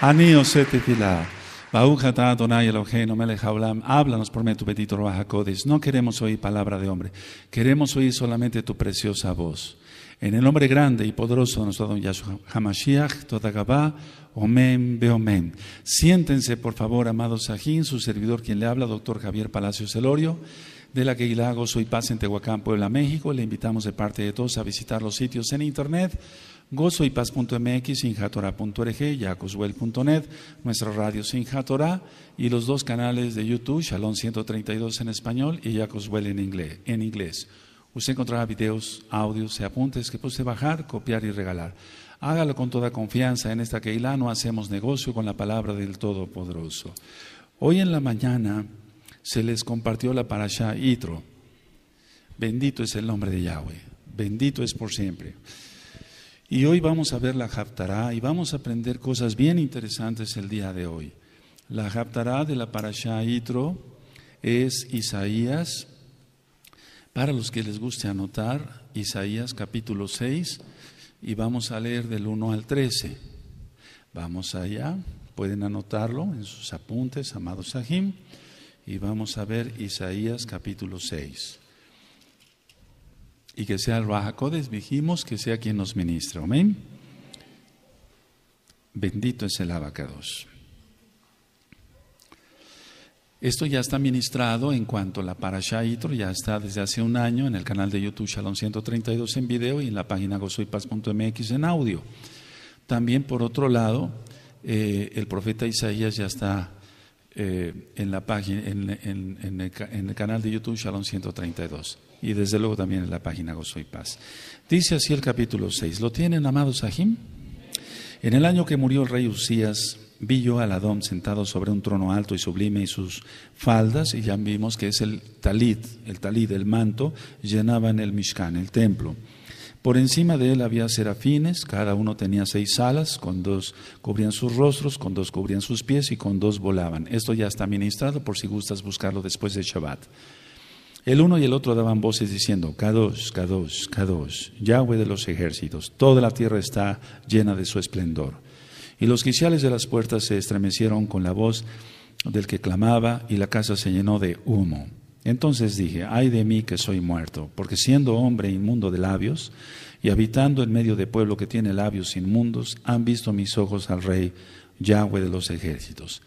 Ani osetetila. Baujata Adonai Eloheinu Melech háblanos por medio de tu bendito No queremos oír palabra de hombre, queremos oír solamente tu preciosa voz. En el nombre grande y poderoso de nuestro don Yahshua Hamashiach, Todagabá, Omen, Beomen. Siéntense, por favor, amado Sajín, su servidor quien le habla, doctor Javier Palacios Elorio, de la Queilago. Soy Paz en Tehuacán, Puebla, México. Le invitamos de parte de todos a visitar los sitios en internet gozoypaz.mx, sinjatora.org, yacoswell.net, nuestra radio Sinjatora, y los dos canales de YouTube, Shalom 132 en español y Yacoswell en inglés. En inglés. Usted encontrará videos, audios y apuntes que puede bajar, copiar y regalar. Hágalo con toda confianza. En esta queila no hacemos negocio con la palabra del Todopoderoso. Hoy en la mañana se les compartió la parasha Itro. Bendito es el nombre de Yahweh. Bendito es por siempre. Y hoy vamos a ver la Haftará y vamos a aprender cosas bien interesantes el día de hoy. La Haftará de la Parashá Itro es Isaías, para los que les guste anotar, Isaías capítulo 6, y vamos a leer del 1 al 13. Vamos allá, pueden anotarlo en sus apuntes, amados Sahim, y vamos a ver Isaías capítulo 6 y que sea el Rajacodes, dijimos, que sea quien nos ministre, Amén. Bendito es el abacados. Esto ya está ministrado en cuanto a la Parashá ya está desde hace un año en el canal de YouTube Shalom 132 en video y en la página gozoypaz.mx en audio. También, por otro lado, eh, el profeta Isaías ya está eh, en la página, en el canal de YouTube Shalom 132 y desde luego también en la página Gozo y Paz. Dice así el capítulo 6, ¿lo tienen, amados Sahim? En el año que murió el rey Usías, vi yo al Adón sentado sobre un trono alto y sublime y sus faldas, y ya vimos que es el talit, el talit, el manto, llenaban el Mishkan, el templo. Por encima de él había serafines, cada uno tenía seis alas, con dos cubrían sus rostros, con dos cubrían sus pies y con dos volaban. Esto ya está ministrado por si gustas buscarlo después de Shabbat. El uno y el otro daban voces diciendo, Kadosh, Kadosh, Kadosh, Yahweh de los ejércitos, toda la tierra está llena de su esplendor. Y los quiciales de las puertas se estremecieron con la voz del que clamaba y la casa se llenó de humo. Entonces dije, ay de mí que soy muerto, porque siendo hombre inmundo de labios y habitando en medio de pueblo que tiene labios inmundos, han visto mis ojos al rey Yahweh de los ejércitos.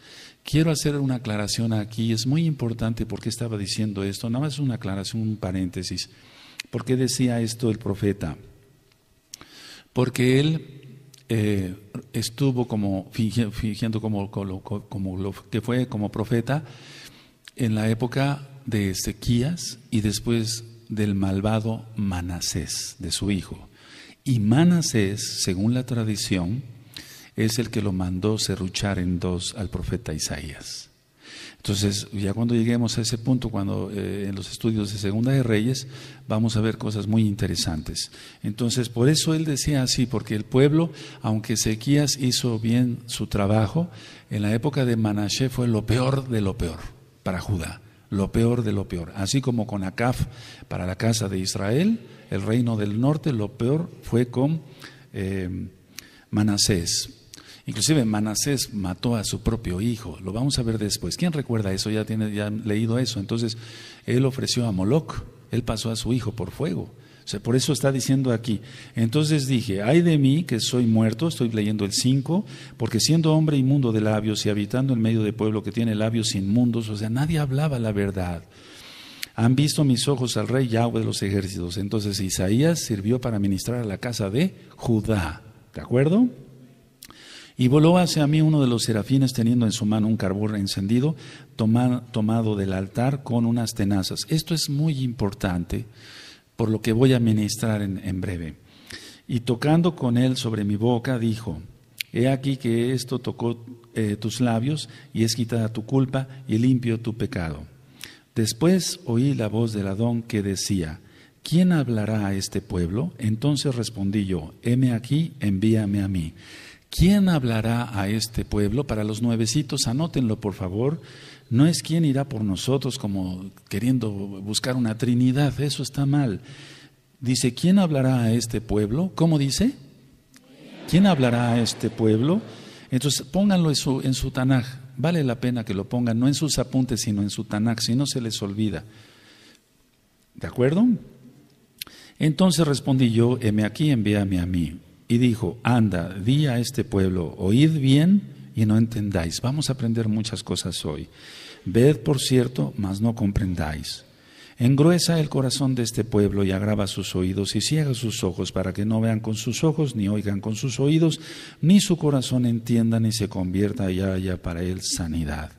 Quiero hacer una aclaración aquí, es muy importante porque estaba diciendo esto, nada más una aclaración, un paréntesis. ¿Por qué decía esto el profeta? Porque él eh, estuvo como fingiendo, como, como lo que fue como profeta en la época de Ezequías y después del malvado Manasés, de su hijo. Y Manasés, según la tradición, es el que lo mandó serruchar en dos al profeta Isaías. Entonces, ya cuando lleguemos a ese punto, cuando eh, en los estudios de Segunda de Reyes, vamos a ver cosas muy interesantes. Entonces, por eso él decía así, porque el pueblo, aunque Ezequías hizo bien su trabajo, en la época de Manashe fue lo peor de lo peor para Judá, lo peor de lo peor. Así como con Acaf para la casa de Israel, el reino del norte, lo peor fue con eh, Manasés. Inclusive Manasés mató a su propio hijo. Lo vamos a ver después. ¿Quién recuerda eso? Ya tiene han leído eso. Entonces, él ofreció a Moloc. Él pasó a su hijo por fuego. O sea, por eso está diciendo aquí. Entonces dije, ay de mí que soy muerto, estoy leyendo el 5, porque siendo hombre inmundo de labios y habitando en medio de pueblo que tiene labios inmundos, o sea, nadie hablaba la verdad. Han visto mis ojos al rey Yahweh de los ejércitos. Entonces Isaías sirvió para ministrar a la casa de Judá. ¿De acuerdo? Y voló hacia mí uno de los serafines teniendo en su mano un carbón encendido tomado del altar con unas tenazas. Esto es muy importante por lo que voy a ministrar en, breve. Y tocando con él sobre mi boca dijo, he aquí que esto tocó eh, tus labios y es quitada tu culpa y limpio tu pecado. Después oí la voz del Adón que decía, ¿quién hablará a este pueblo? Entonces respondí yo, heme aquí, envíame a mí. ¿Quién hablará a este pueblo? Para los nuevecitos, anótenlo por favor. No es quién irá por nosotros como queriendo buscar una trinidad, eso está mal. Dice, ¿quién hablará a este pueblo? ¿Cómo dice? ¿Quién hablará a este pueblo? Entonces, pónganlo en su, Tanaj. Vale la pena que lo pongan, no en sus apuntes, sino en su Tanaj, si no se les olvida. ¿De acuerdo? Entonces respondí yo, heme aquí, envíame a mí y dijo, anda, di a este pueblo, oíd bien y no entendáis. Vamos a aprender muchas cosas hoy. Ved, por cierto, mas no comprendáis. Engruesa el corazón de este pueblo y agrava sus oídos y ciega sus ojos para que no vean con sus ojos, ni oigan con sus oídos, ni su corazón entienda, ni se convierta y haya para él sanidad.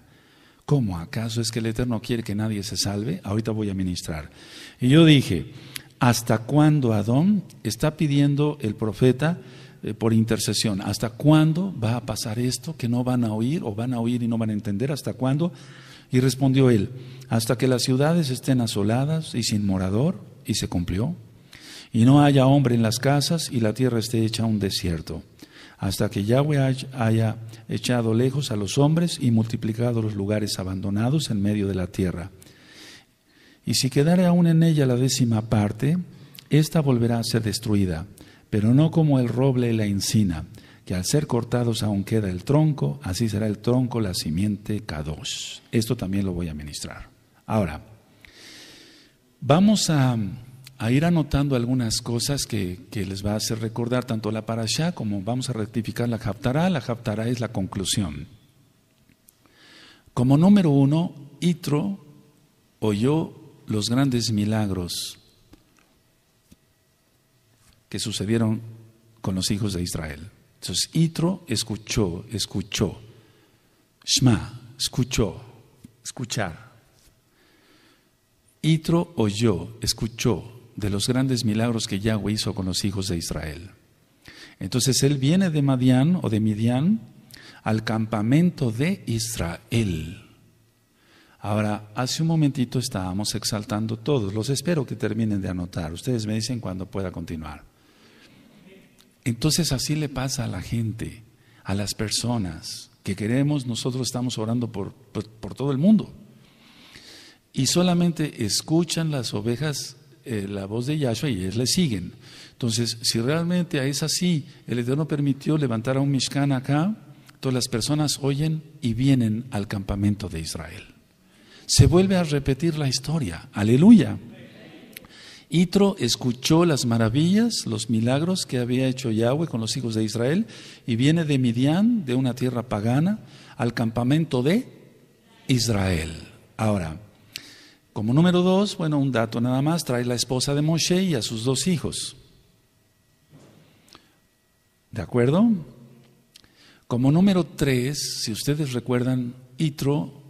¿Cómo? ¿Acaso es que el Eterno quiere que nadie se salve? Ahorita voy a ministrar. Y yo dije, ¿Hasta cuándo Adón está pidiendo el profeta eh, por intercesión? ¿Hasta cuándo va a pasar esto que no van a oír o van a oír y no van a entender? ¿Hasta cuándo? Y respondió él, hasta que las ciudades estén asoladas y sin morador, y se cumplió, y no haya hombre en las casas y la tierra esté hecha un desierto, hasta que Yahweh haya echado lejos a los hombres y multiplicado los lugares abandonados en medio de la tierra. Y si quedare aún en ella la décima parte, ésta volverá a ser destruida, pero no como el roble y la encina, que al ser cortados aún queda el tronco, así será el tronco la simiente K2. Esto también lo voy a ministrar. Ahora, vamos a, ir anotando algunas cosas que, les va a hacer recordar tanto la parashá como vamos a rectificar la haftará. La haftará es la conclusión. Como número uno, Itro oyó los grandes milagros que sucedieron con los hijos de Israel. Entonces, Itro escuchó, escuchó. Shma, escuchó, escuchar. Itro oyó, escuchó de los grandes milagros que Yahweh hizo con los hijos de Israel. Entonces él viene de Madián o de Midián al campamento de Israel. Ahora, hace un momentito estábamos exaltando todos. Los espero que terminen de anotar. Ustedes me dicen cuando pueda continuar. Entonces así le pasa a la gente, a las personas que queremos, nosotros estamos orando por, todo el mundo. Y solamente escuchan las ovejas eh, la voz de Yahshua y ellas le siguen. Entonces, si realmente es así, el Eterno permitió levantar a un Mishkan acá, todas las personas oyen y vienen al campamento de Israel. Se vuelve a repetir la historia. Aleluya. Itro escuchó las maravillas, los milagros que había hecho Yahweh con los hijos de Israel y viene de Midian, de una tierra pagana, al campamento de Israel. Ahora, como número dos, bueno, un dato nada más, trae la esposa de Moshe y a sus dos hijos. ¿De acuerdo? Como número tres, si ustedes recuerdan, Itro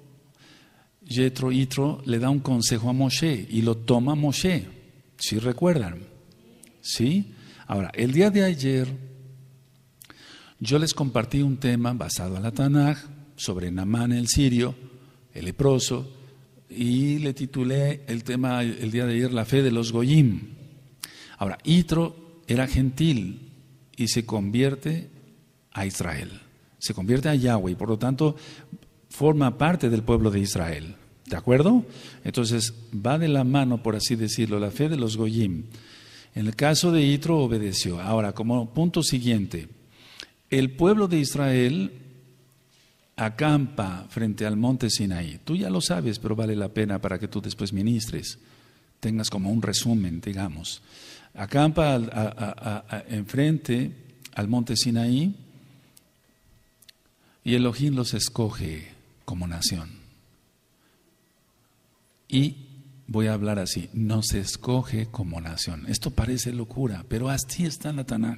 Yetro Itro le da un consejo a Moshe y lo toma Moshe. si recuerdan? ¿Sí? Ahora, el día de ayer yo les compartí un tema basado en la Tanaj sobre Namán el sirio, el leproso, y le titulé el tema el día de ayer La fe de los Goyim. Ahora, Itro era gentil y se convierte a Israel, se convierte a Yahweh, y por lo tanto forma parte del pueblo de Israel. ¿De acuerdo? Entonces va de la mano, por así decirlo, la fe de los Goyim. En el caso de Itro obedeció. Ahora, como punto siguiente, el pueblo de Israel acampa frente al monte Sinaí. Tú ya lo sabes, pero vale la pena para que tú después ministres, tengas como un resumen, digamos. Acampa en enfrente al monte Sinaí y Elohim los escoge como nación. Y voy a hablar así, no se escoge como nación. Esto parece locura, pero así está la Tanaj,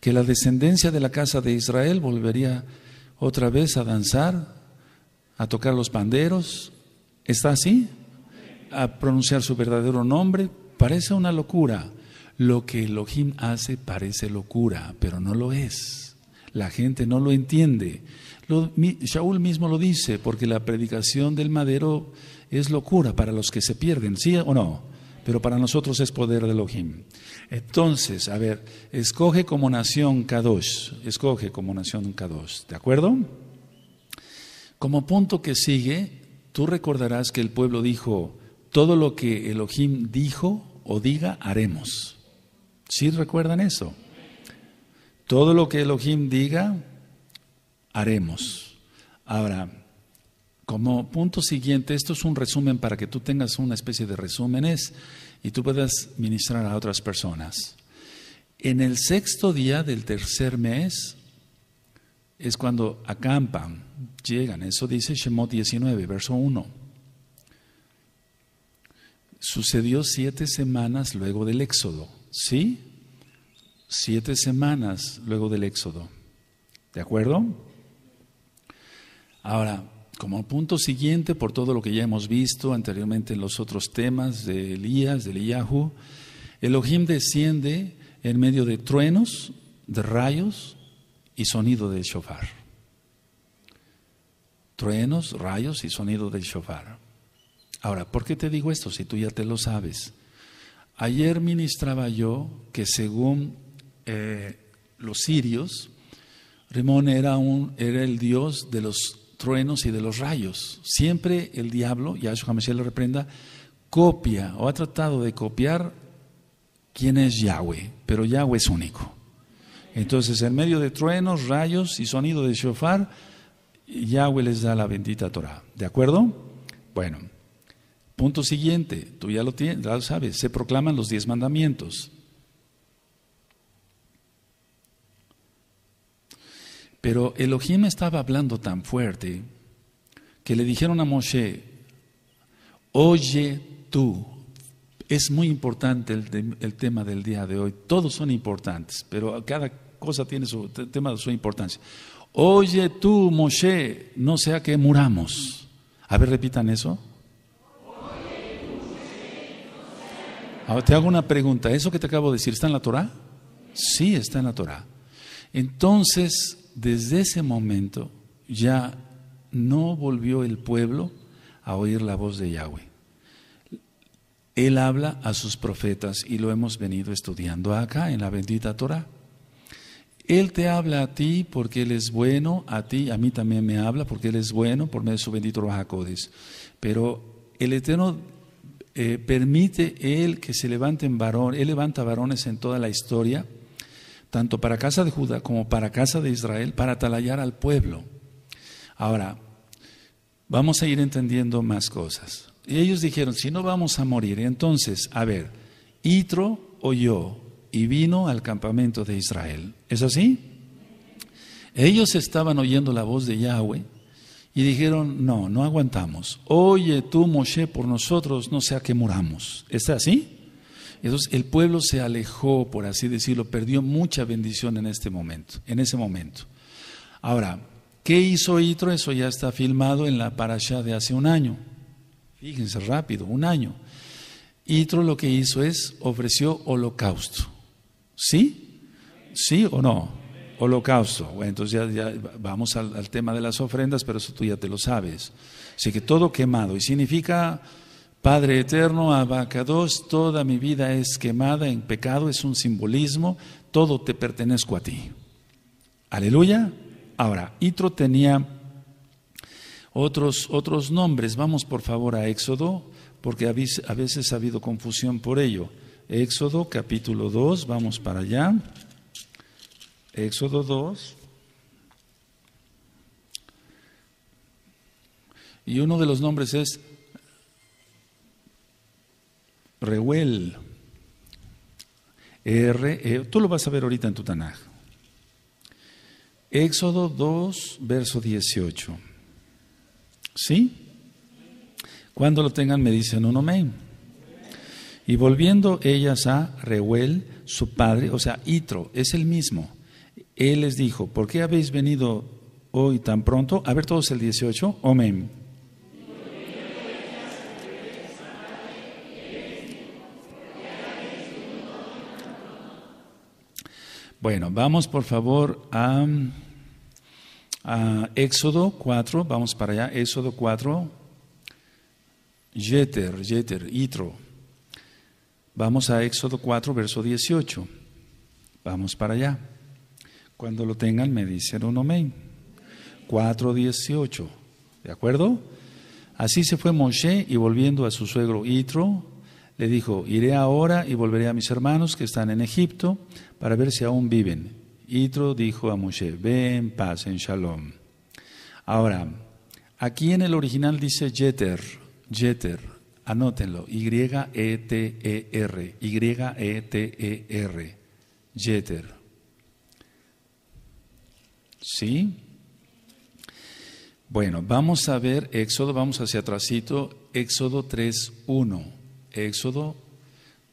que la descendencia de la casa de Israel volvería otra vez a danzar, a tocar los panderos, ¿está así? A pronunciar su verdadero nombre, parece una locura. Lo que Elohim hace parece locura, pero no lo es. La gente no lo entiende. Shaul mismo lo dice, porque la predicación del madero es locura para los que se pierden, ¿sí o no? Pero para nosotros es poder de Elohim. Entonces, a ver, escoge como nación Kadosh, escoge como nación Kadosh, ¿de acuerdo? Como punto que sigue, tú recordarás que el pueblo dijo, todo lo que Elohim dijo o diga, haremos. ¿Sí recuerdan eso? Todo lo que Elohim diga, haremos. Ahora, como punto siguiente, esto es un resumen para que tú tengas una especie de resúmenes y tú puedas ministrar a otras personas. En el sexto día del tercer mes es cuando acampan, llegan. Eso dice Shemot 19, verso 1. Sucedió siete semanas luego del éxodo, ¿sí? Siete semanas luego del éxodo. ¿De acuerdo? Ahora, como punto siguiente, por todo lo que ya hemos visto anteriormente en los otros temas de Elías, de Eliyahu, Elohim desciende en medio de truenos, de rayos y sonido del shofar. Truenos, rayos y sonido del shofar. Ahora, ¿por qué te digo esto si tú ya te lo sabes? Ayer ministraba yo que según eh, los sirios, Rimón era, un, era el dios de los truenos y de los rayos. Siempre el diablo, Yahshua se lo reprenda, copia o ha tratado de copiar quién es Yahweh, pero Yahweh es único. Entonces, en medio de truenos, rayos y sonido de shofar, Yahweh les da la bendita Torah. ¿De acuerdo? Bueno, punto siguiente, tú ya lo, tienes, ya lo sabes, se proclaman los diez mandamientos. Pero Elohim estaba hablando tan fuerte que le dijeron a Moshe, oye tú. Es muy importante el, tema del día de hoy. Todos son importantes, pero cada cosa tiene su tema de su importancia. Oye tú, Moshe, no sea que muramos. A ver, repitan eso. te hago una pregunta. ¿Eso que te acabo de decir está en la Torah? Sí, está en la Torah. Entonces, desde ese momento ya no volvió el pueblo a oír la voz de Yahweh. Él habla a sus profetas y lo hemos venido estudiando acá en la bendita Torah. Él te habla a ti porque Él es bueno, a ti, a mí también me habla porque Él es bueno por medio de su bendito Rajacodes. Pero el Eterno eh, permite Él que se levanten varones, Él levanta varones en toda la historia tanto para casa de Judá como para casa de Israel, para atalayar al pueblo. Ahora, vamos a ir entendiendo más cosas. Y ellos dijeron, si no vamos a morir, entonces, a ver, Itro oyó y vino al campamento de Israel. ¿Es así? Ellos estaban oyendo la voz de Yahweh y dijeron, no, no aguantamos. Oye tú, Moshe, por nosotros, no sea que muramos. ¿Es así? Entonces el pueblo se alejó, por así decirlo, perdió mucha bendición en este momento, en ese momento. Ahora, ¿qué hizo Itro? Eso ya está filmado en la parasha de hace un año. Fíjense rápido, un año. Itro lo que hizo es ofreció holocausto. ¿Sí? ¿Sí o no? Holocausto. Bueno, entonces ya, vamos al, al tema de las ofrendas, pero eso tú ya te lo sabes. Así que todo quemado. Y significa Padre eterno, abacados, toda mi vida es quemada en pecado, es un simbolismo, todo te pertenezco a ti. Aleluya. Ahora, Itro tenía otros, otros nombres. Vamos por favor a Éxodo, porque a veces ha habido confusión por ello. Éxodo capítulo 2, vamos para allá. Éxodo 2. Y uno de los nombres es Reuel. R, e, tú lo vas a ver ahorita en tu Tanaj. Éxodo 2, verso 18. ¿Sí? Cuando lo tengan me dicen un amén. Y volviendo ellas a Reuel, su padre, o sea, Itro, es el mismo. Él les dijo, ¿por qué habéis venido hoy tan pronto? A ver todos el 18, amén. Bueno, vamos por favor a, Éxodo 4, vamos para allá, Éxodo 4, Jeter, Jeter, Itro. Vamos a Éxodo 4, verso 18. Vamos para allá. Cuando lo tengan me dicen un amén. 4, 18. ¿De acuerdo? Así se fue Moshe y volviendo a su suegro Itro, le dijo, iré ahora y volveré a mis hermanos que están en Egipto para ver si aún viven. Yitro dijo a Moshe, ve en paz, en shalom. Ahora, aquí en el original dice Jeter, Jeter, anótenlo, Y-E-T-E-R, Y-E-T-E-R, Jeter. ¿Sí? Bueno, vamos a ver Éxodo, vamos hacia atrásito, Éxodo 3.1. Éxodo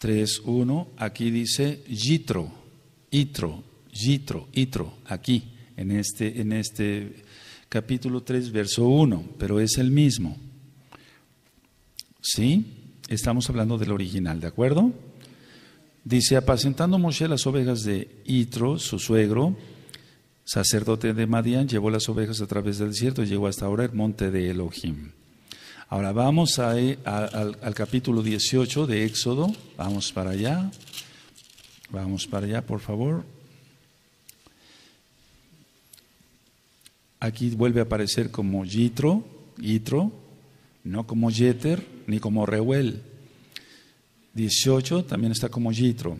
3.1, aquí dice Yitro, Itro, Yitro, Itro, aquí, en este, en este capítulo 3, verso 1, pero es el mismo. ¿Sí? Estamos hablando del original, ¿de acuerdo? Dice, apacentando Moshe las ovejas de Itro, su suegro, sacerdote de Madian, llevó las ovejas a través del desierto y llegó hasta ahora el monte de Elohim. Ahora vamos al, capítulo 18 de Éxodo, vamos para allá, vamos para allá por favor. Aquí vuelve a aparecer como Yitro, Yitro, no como Yeter ni como Reuel. 18 también está como Yitro.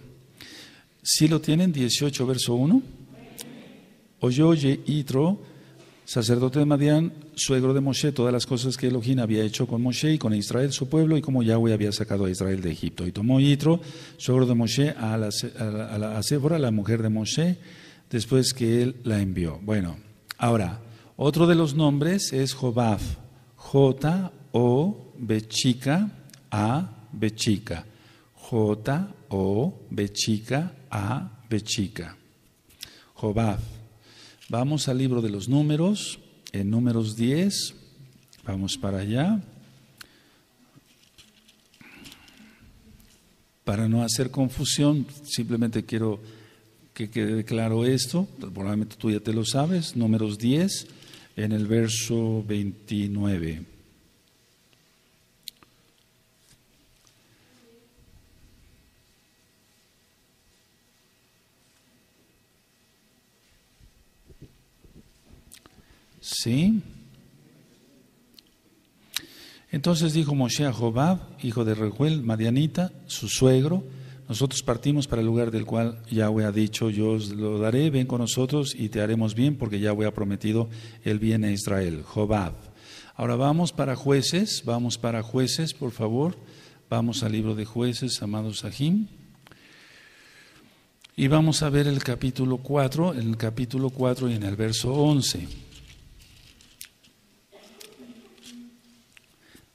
Si ¿Sí lo tienen, 18 verso 1. oye, Yitro Sacerdote de Madián, suegro de Moshe, todas las cosas que Elohim había hecho con Moshe y con Israel, su pueblo, y como Yahweh había sacado a Israel de Egipto. Y tomó Yitro, suegro de Moshe, a, la, a, la, mujer de Moshe, después que él la envió. Bueno, ahora, otro de los nombres es Jobaf J-O, B A, B a J-O, B A, B a Vamos al libro de los números, en números 10, vamos para allá. Para no hacer confusión, simplemente quiero que quede claro esto, probablemente tú ya te lo sabes, números 10, en el verso 29. ¿Sí? Entonces dijo Moshe a Jobab, hijo de Reuel, Madianita, su suegro, nosotros partimos para el lugar del cual Yahweh ha dicho, yo os lo daré, ven con nosotros y te haremos bien, porque Yahweh ha prometido el bien a Israel. Jobab. Ahora vamos para jueces, vamos para jueces, por favor. Vamos al libro de jueces, amados Sahim. Y vamos a ver el capítulo 4, el capítulo 4 y en el verso 11.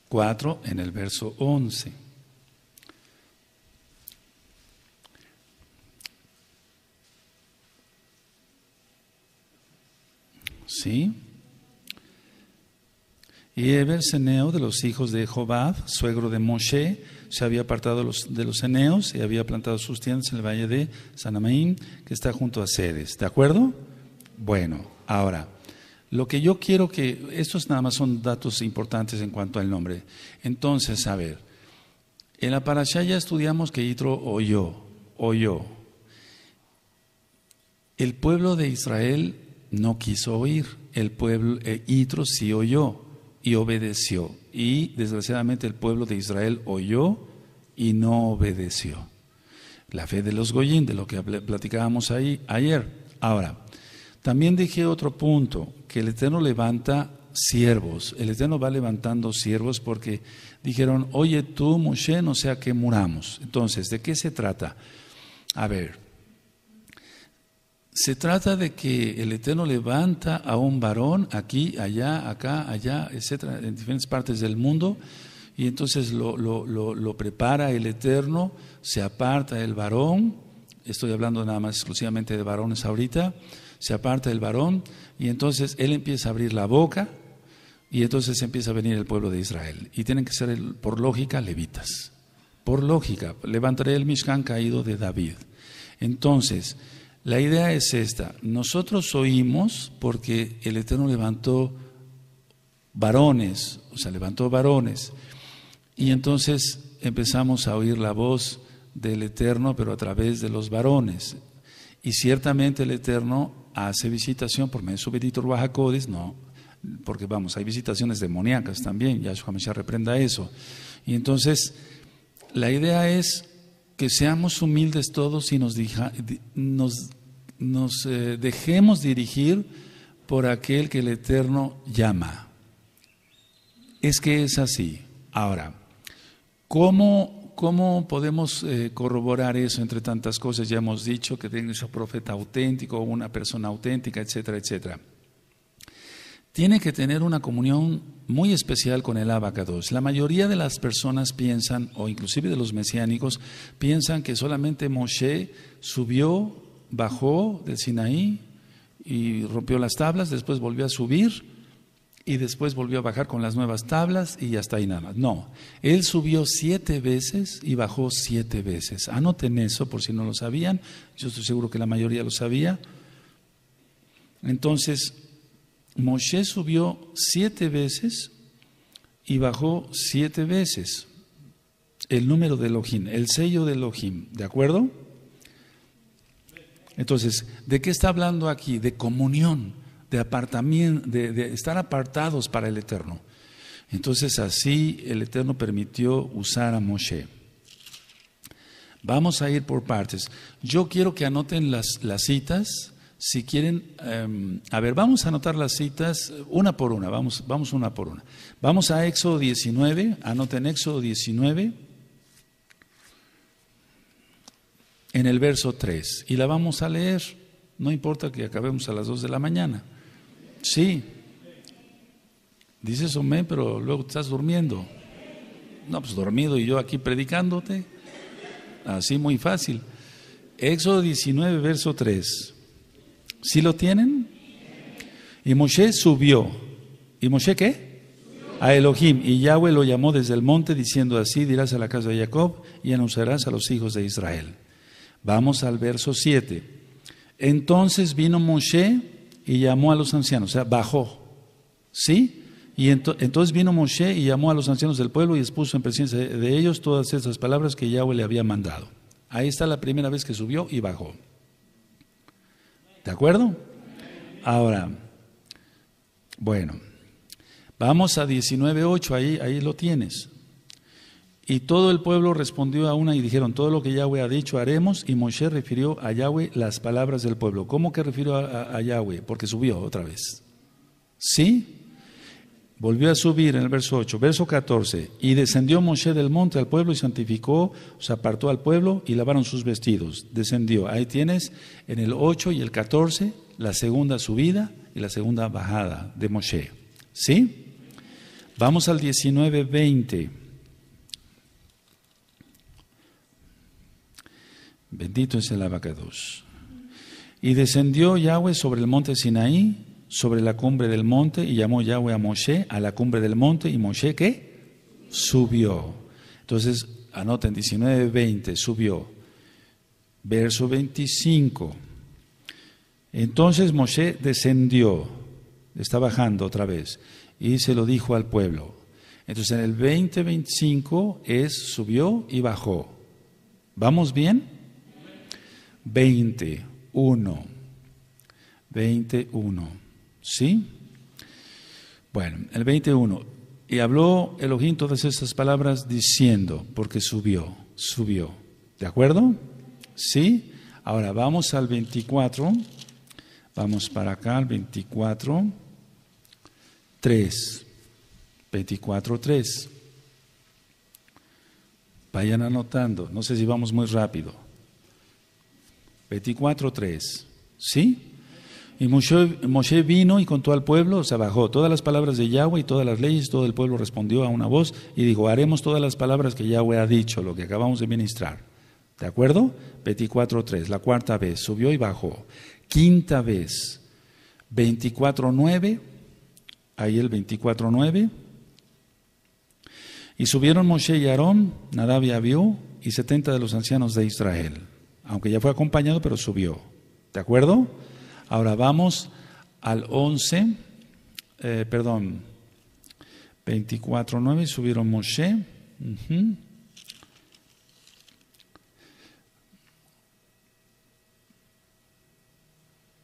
4 en el verso 11. ¿Sí? Y Eber, Seneo de los hijos de Jobab, suegro de Moshe, se había apartado de los Seneos y había plantado sus tiendas en el valle de Sanamaín, que está junto a Sedes, ¿De acuerdo? Bueno, ahora, lo que yo quiero que, estos nada más son datos importantes en cuanto al nombre. Entonces, a ver, en la parasha ya estudiamos que Yitro oyó, oyó. El pueblo de Israel no quiso oír, el pueblo, eh, sí oyó y obedeció. Y desgraciadamente el pueblo de Israel oyó y no obedeció. La fe de los Goyín, de lo que platicábamos ahí ayer. Ahora, también dije otro punto, que el Eterno levanta siervos, el Eterno va levantando siervos porque dijeron, oye tú, Moshe, no sea que muramos. Entonces, ¿de qué se trata? A ver, se trata de que el Eterno levanta a un varón aquí, allá, acá, allá, etcétera, en diferentes partes del mundo, y entonces lo, lo prepara el Eterno, se aparta el varón, estoy hablando nada más exclusivamente de varones ahorita, se aparta el varón y entonces él empieza a abrir la boca y entonces empieza a venir el pueblo de Israel. Y tienen que ser, por lógica, levitas. Por lógica, levantaré el Mishkan caído de David. Entonces, la idea es esta. Nosotros oímos porque el Eterno levantó varones, o sea, levantó varones. Y entonces empezamos a oír la voz del Eterno, pero a través de los varones. Y ciertamente el Eterno hace visitación por medio de su bendito Ruajacodes, no, porque vamos, hay visitaciones demoníacas también, Yahshua Mashiach reprenda eso. Y entonces, la idea es que seamos humildes todos y nos, eh, dejemos dirigir por aquel que el Eterno llama. Es que es así. Ahora, ¿cómo ¿Cómo podemos eh, corroborar eso entre tantas cosas? Ya hemos dicho que tiene un profeta auténtico, una persona auténtica, etcétera, etcétera. Tiene que tener una comunión muy especial con el abacados. La mayoría de las personas piensan, o inclusive de los mesiánicos, piensan que solamente Moshe subió, bajó del Sinaí y rompió las tablas, después volvió a subir y después volvió a bajar con las nuevas tablas y ya está ahí nada No, él subió siete veces y bajó siete veces. Anoten eso por si no lo sabían, yo estoy seguro que la mayoría lo sabía. Entonces, Moshe subió siete veces y bajó siete veces. El número de Elohim, el sello de Elohim, ¿de acuerdo? Entonces, ¿de qué está hablando aquí? De comunión de, apartamiento, de, estar apartados para el Eterno. Entonces así el Eterno permitió usar a Moshe. Vamos a ir por partes. Yo quiero que anoten las, las citas. Si quieren, em, a ver, vamos a anotar las citas eh, una por una, vamos, vamos una por una. Vamos a Éxodo 19, anoten Éxodo 19, en el verso 3, y la vamos a leer, no importa que acabemos a las 2 de la mañana. Sí. Dices me pero luego estás durmiendo. No, pues dormido y yo aquí predicándote. Así muy fácil. Éxodo 19, verso 3. ¿Sí lo tienen? Y Moshe subió. ¿Y Moshe qué? A Elohim. Y Yahweh lo llamó desde el monte diciendo así, dirás a la casa de Jacob y anunciarás a los hijos de Israel. Vamos al verso 7. Entonces vino Moshe y llamó a los ancianos, o sea, bajó. ¿Sí? Y entonces vino Moshe y llamó a los ancianos del pueblo y expuso en presencia de, ellos todas esas palabras que Yahweh le había mandado. Ahí está la primera vez que subió y bajó. ¿De acuerdo? Ahora, bueno, vamos a 19.8, ahí, ahí lo tienes. Y todo el pueblo respondió a una y dijeron, todo lo que Yahweh ha dicho haremos. Y Moshe refirió a Yahweh las palabras del pueblo. ¿Cómo que refirió a, Yahweh? Porque subió otra vez. ¿Sí? Volvió a subir en el verso 8, verso 14. Y descendió Moshe del monte al pueblo y santificó, se apartó al pueblo y lavaron sus vestidos. Descendió. Ahí tienes en el 8 y el 14 la segunda subida y la segunda bajada de Moshe. ¿Sí? Vamos al 19, 20. Bendito es el Abacadús. Y descendió Yahweh sobre el monte Sinaí, sobre la cumbre del monte, y llamó Yahweh a Moshe a la cumbre del monte, y Moshe ¿qué? Subió. Entonces, anoten 19, 20, subió. Verso 25. Entonces Moshe descendió, está bajando otra vez, y se lo dijo al pueblo. Entonces en el 20, 25 es subió y bajó. ¿Vamos bien? 21. 21. ¿Sí? Bueno, el 21. Y habló Elohim todas estas palabras diciendo, porque subió, subió. ¿De acuerdo? ¿Sí? Ahora vamos al 24. Vamos para acá, al 24. 3. 24, 3. Vayan anotando. No sé si vamos muy rápido. 24.3. ¿Sí? Y Moshe, vino y contó al pueblo, se bajó todas las palabras de Yahweh y todas las leyes, todo el pueblo respondió a una voz y dijo, haremos todas las palabras que Yahweh ha dicho, lo que acabamos de ministrar. ¿De acuerdo? 24.3, la cuarta vez, subió y bajó. Quinta vez, 24.9, ahí el 24.9. Y subieron Moshe y Aarón, Nadab y Abiú, y setenta de los ancianos de Israel aunque ya fue acompañado, pero subió. ¿De acuerdo? Ahora vamos al 11, eh, perdón perdón, 9 subieron Moshe.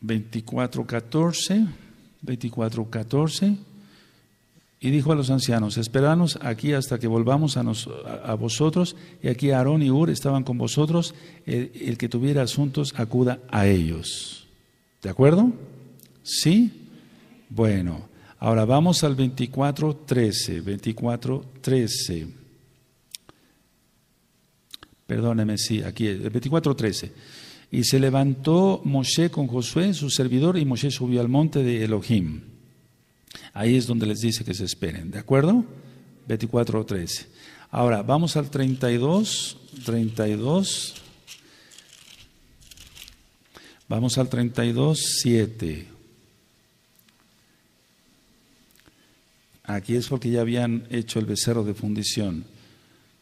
24 14 24 14 y dijo a los ancianos, esperanos aquí hasta que volvamos a, vosotros. Y aquí Aarón y Ur estaban con vosotros. El, que tuviera asuntos acuda a ellos. ¿De acuerdo? ¿Sí? Bueno, ahora vamos al 24.13. 24.13. Perdóneme, sí, aquí, el 24.13. Y se levantó Moshe con Josué, su servidor, y Moshe subió al monte de Elohim. Ahí es donde les dice que se esperen, ¿de acuerdo? 24 13. Ahora, vamos al 32, 32. Vamos al 32, 7. Aquí es porque ya habían hecho el becerro de fundición.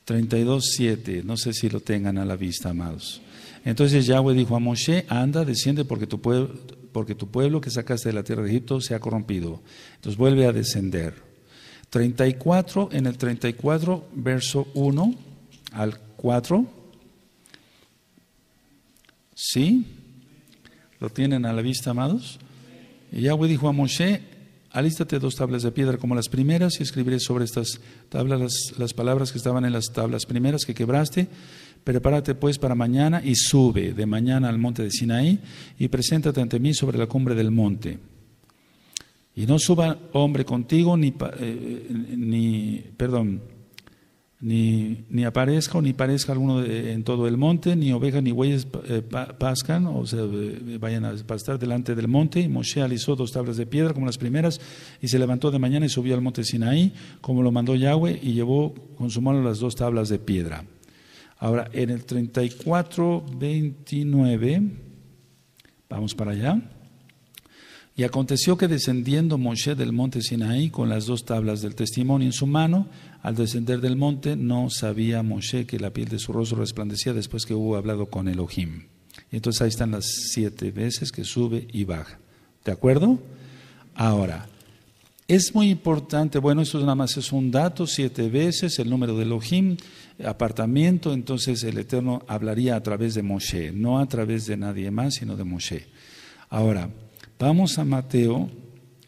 32, 7. No sé si lo tengan a la vista, amados. Entonces Yahweh dijo a Moshe, anda, desciende porque tu pueblo porque tu pueblo que sacaste de la tierra de Egipto se ha corrompido. Entonces vuelve a descender. 34, en el 34, verso 1 al 4. ¿Sí? ¿Lo tienen a la vista, amados? Y Yahweh dijo a Moshe, alístate dos tablas de piedra como las primeras y escribiré sobre estas tablas las, palabras que estaban en las tablas primeras que quebraste prepárate pues para mañana y sube de mañana al monte de Sinaí y preséntate ante mí sobre la cumbre del monte. Y no suba hombre contigo, ni, eh, ni perdón, ni, aparezca ni parezca alguno en todo el monte, ni oveja ni bueyes eh, pascan, o se eh, vayan a pastar delante del monte. Y Moshe alisó dos tablas de piedra como las primeras, y se levantó de mañana y subió al monte Sinaí, como lo mandó Yahweh, y llevó con su mano las dos tablas de piedra. Ahora, en el 34, 29, vamos para allá. Y aconteció que descendiendo Moshe del monte Sinaí con las dos tablas del testimonio en su mano, al descender del monte no sabía Moshe que la piel de su rostro resplandecía después que hubo hablado con Elohim. Y entonces ahí están las siete veces que sube y baja. ¿De acuerdo? Ahora, es muy importante, bueno, eso nada más es un dato, siete veces, el número de Elohim, apartamento, entonces el Eterno hablaría a través de Moshe, no a través de nadie más, sino de Moshe. Ahora, vamos a Mateo,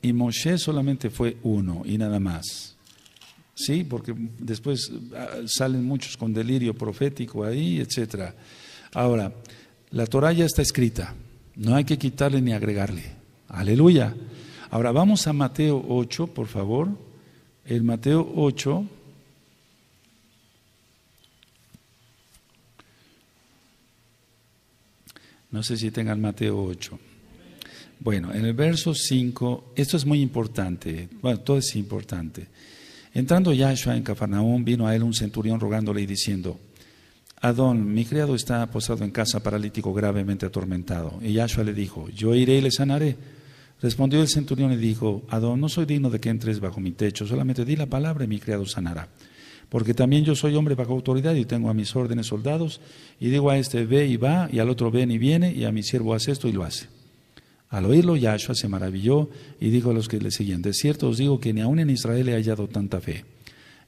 y Moshe solamente fue uno y nada más. Sí, porque después ah, salen muchos con delirio profético ahí, etcétera. Ahora, la Torah ya está escrita, no hay que quitarle ni agregarle. Aleluya. Ahora vamos a Mateo 8, por favor. El Mateo 8. No sé si tengan Mateo 8. Bueno, en el verso 5, esto es muy importante, bueno, todo es importante. Entrando Yahshua en Cafarnaúm, vino a él un centurión rogándole y diciendo, Adón, mi criado está posado en casa paralítico gravemente atormentado. Y Yahshua le dijo, yo iré y le sanaré. Respondió el centurión y dijo, Adón, no soy digno de que entres bajo mi techo, solamente di la palabra y mi criado sanará. Porque también yo soy hombre bajo autoridad y tengo a mis órdenes soldados, y digo a este ve y va, y al otro ven y viene, y a mi siervo hace esto y lo hace. Al oírlo, Yahshua se maravilló y dijo a los que le siguen, de cierto os digo que ni aun en Israel he hallado tanta fe.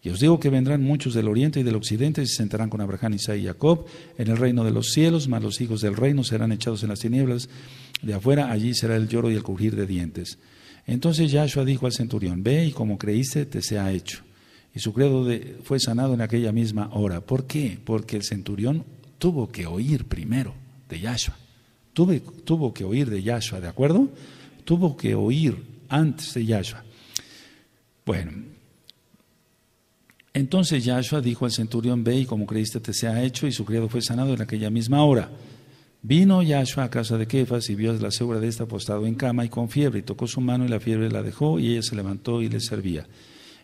Y os digo que vendrán muchos del oriente y del occidente y se sentarán con Abraham, Isaac y Jacob en el reino de los cielos, mas los hijos del reino serán echados en las tinieblas de afuera, allí será el lloro y el crujir de dientes. Entonces Yahshua dijo al centurión, ve y como creíste te sea hecho. Y su credo fue sanado en aquella misma hora. ¿Por qué? Porque el centurión tuvo que oír primero de Yahshua. tuvo que oír de Yahshua, ¿de acuerdo? Tuvo que oír antes de Yahshua. Bueno, entonces Yahshua dijo al centurión, ve y como creíste te sea hecho, y su credo fue sanado en aquella misma hora. Vino Yahshua a casa de Kefas y vio a la segura de esta apostado en cama y con fiebre, y tocó su mano y la fiebre la dejó, y ella se levantó y le servía.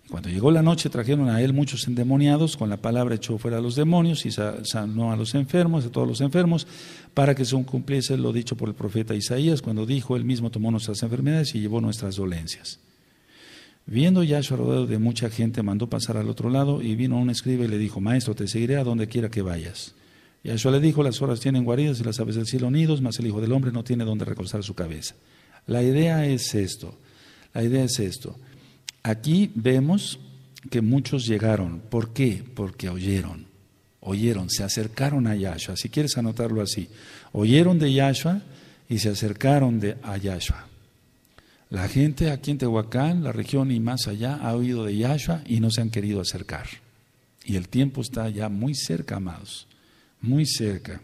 Y cuando llegó la noche trajeron a él muchos endemoniados, con la palabra echó fuera a los demonios y sanó a los enfermos, a todos los enfermos, para que se cumpliese lo dicho por el profeta Isaías, cuando dijo, él mismo tomó nuestras enfermedades y llevó nuestras dolencias. Viendo Yahshua rodeado de mucha gente, mandó pasar al otro lado y vino un escriba y le dijo, Maestro, te seguiré a donde quiera que vayas. Y le dijo, las horas tienen guaridas y las aves del cielo nidos, mas el Hijo del Hombre no tiene donde recostar su cabeza. La idea es esto, la idea es esto. Aquí vemos que muchos llegaron. ¿Por qué? Porque oyeron. Oyeron, se acercaron a Yahshua, si quieres anotarlo así. Oyeron de Yahshua y se acercaron de, a Yahshua. La gente aquí en Tehuacán, la región y más allá, ha oído de Yahshua y no se han querido acercar. Y el tiempo está ya muy cerca, amados muy cerca,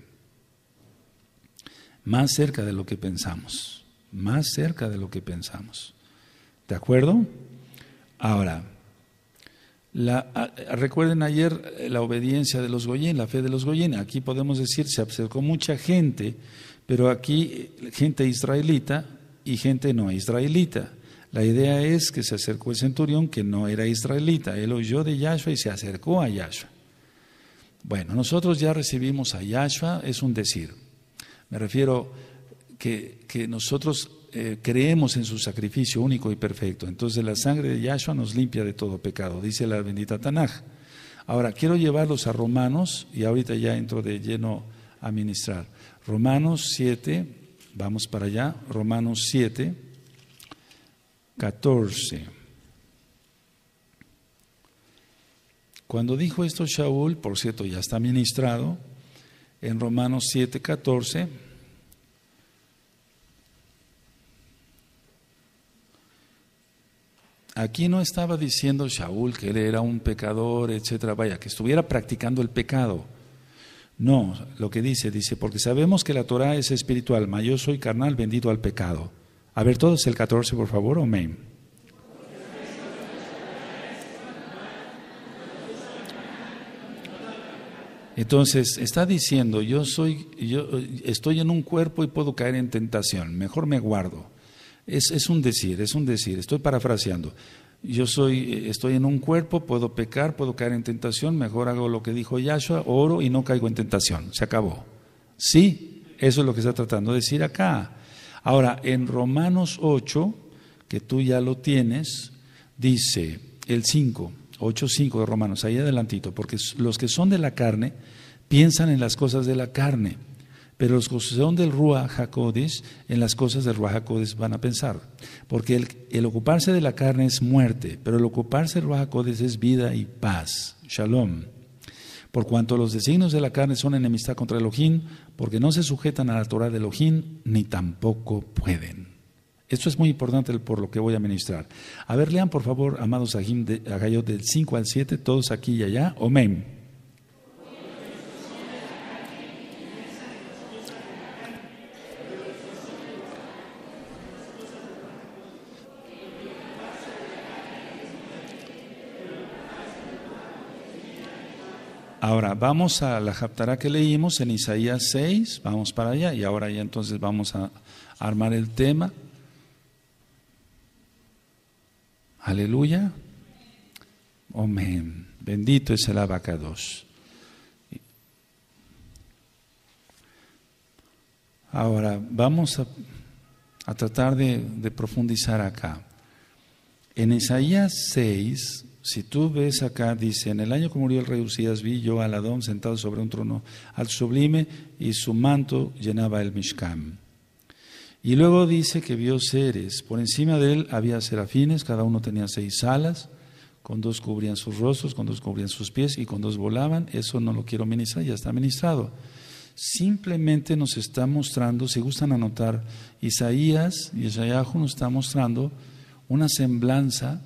más cerca de lo que pensamos, más cerca de lo que pensamos. ¿De acuerdo? Ahora, la, ah, recuerden ayer eh, la obediencia de los Goyen, la fe de los Goyen. Aquí podemos decir, se acercó mucha gente, pero aquí eh, gente israelita y gente no israelita. La idea es que se acercó el centurión que no era israelita. Él oyó de Yahshua y se acercó a Yahshua. Bueno, nosotros ya recibimos a Yahshua, es un decir. Me refiero que, nosotros eh, creemos en su sacrificio único y perfecto. Entonces la sangre de Yahshua nos limpia de todo pecado, dice la bendita Tanaj. Ahora, quiero llevarlos a Romanos, y ahorita ya entro de lleno a ministrar. Romanos 7, vamos para allá, Romanos 7, 14. Cuando dijo esto Shaul, por cierto, ya está ministrado, en Romanos 7, 14, aquí no estaba diciendo Shaul que él era un pecador, etcétera, vaya, que estuviera practicando el pecado. No, lo que dice, dice, porque sabemos que la Torah es espiritual, mas yo soy carnal, bendito al pecado. A ver todos el 14, por favor, amén. Entonces, está diciendo, yo soy, yo estoy en un cuerpo y puedo caer en tentación, mejor me guardo. Es, un decir, es un decir, estoy parafraseando. Yo soy, estoy en un cuerpo, puedo pecar, puedo caer en tentación, mejor hago lo que dijo Yahshua, oro y no caigo en tentación. Se acabó. Sí, eso es lo que está tratando de decir acá. Ahora, en Romanos 8, que tú ya lo tienes, dice el 5. 8.5 de Romanos, ahí adelantito, porque los que son de la carne piensan en las cosas de la carne, pero los que son del Ruach en las cosas del Ruach van a pensar, porque el, ocuparse de la carne es muerte, pero el ocuparse del Ruach es vida y paz, Shalom. Por cuanto los designios de la carne son enemistad contra el Elohim, porque no se sujetan a la Torah del ojín, ni tampoco pueden. Esto es muy importante por lo que voy a ministrar. A ver, lean por favor, amados Agayot, de, del 5 al 7, todos aquí y allá. Amén. Ahora, vamos a la Japtará que leímos en Isaías 6, vamos para allá y ahora ya entonces vamos a armar el tema. Aleluya. Amén. Bendito es el abacados. Ahora, vamos a, tratar de, profundizar acá. En Isaías 6, si tú ves acá, dice, en el año que murió el rey Usías, vi yo a Adón sentado sobre un trono al sublime y su manto llenaba el Mishkan. Y luego dice que vio seres. Por encima de él había serafines, cada uno tenía seis alas, con dos cubrían sus rostros, con dos cubrían sus pies y con dos volaban. Eso no lo quiero ministrar, ya está ministrado. Simplemente nos está mostrando, si gustan anotar, Isaías y Isaías nos está mostrando una semblanza,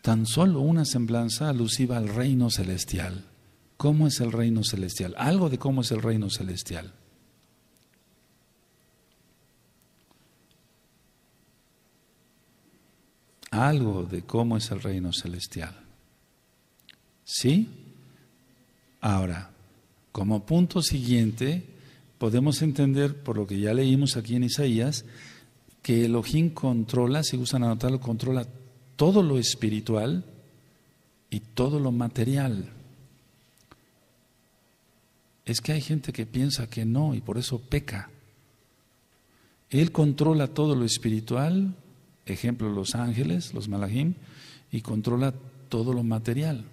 tan solo una semblanza alusiva al reino celestial. ¿Cómo es el reino celestial? Algo de cómo es el reino celestial. algo de cómo es el reino celestial. ¿Sí? Ahora, como punto siguiente, podemos entender, por lo que ya leímos aquí en Isaías, que Elohim controla, si gustan anotarlo, controla todo lo espiritual y todo lo material. Es que hay gente que piensa que no y por eso peca. Él controla todo lo espiritual, ejemplo los ángeles, los malajim, y controla todo lo material.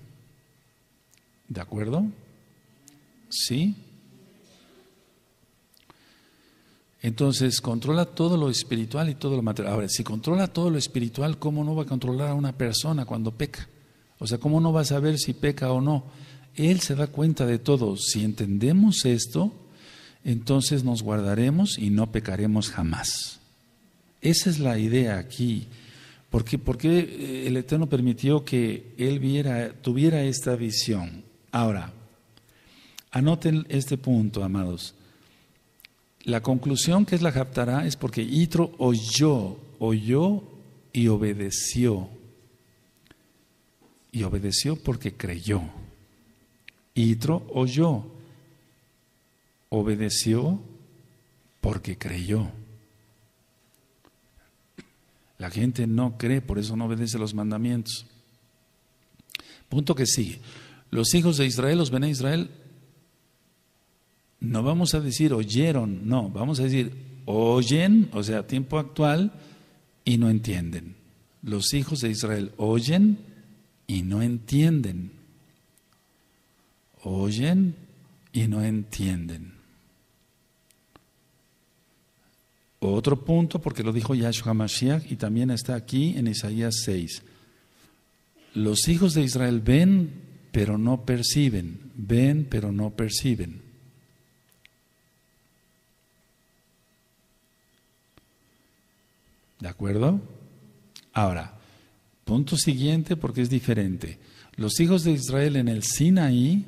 ¿De acuerdo? ¿Sí? Entonces, controla todo lo espiritual y todo lo material. Ahora, si controla todo lo espiritual, ¿cómo no va a controlar a una persona cuando peca? O sea, ¿cómo no va a saber si peca o no? Él se da cuenta de todo. Si entendemos esto, entonces nos guardaremos y no pecaremos jamás. Esa es la idea aquí. Porque, porque eh, el Eterno permitió que él viera, tuviera esta visión. Ahora, anoten este punto, amados. La conclusión que es la Japtará es porque Itro oyó, oyó y obedeció. Y obedeció porque creyó. Yitro oyó, obedeció porque creyó. La gente no cree, por eso no obedece los mandamientos. Punto que sigue. Los hijos de Israel, los ven a Israel, no vamos a decir oyeron, no, vamos a decir oyen, o sea, tiempo actual, y no entienden. Los hijos de Israel oyen y no entienden. Oyen y no entienden. Otro punto, porque lo dijo Yahshua Mashiach y también está aquí en Isaías 6. Los hijos de Israel ven, pero no perciben. Ven, pero no perciben. ¿De acuerdo? Ahora, punto siguiente porque es diferente. Los hijos de Israel en el Sinaí,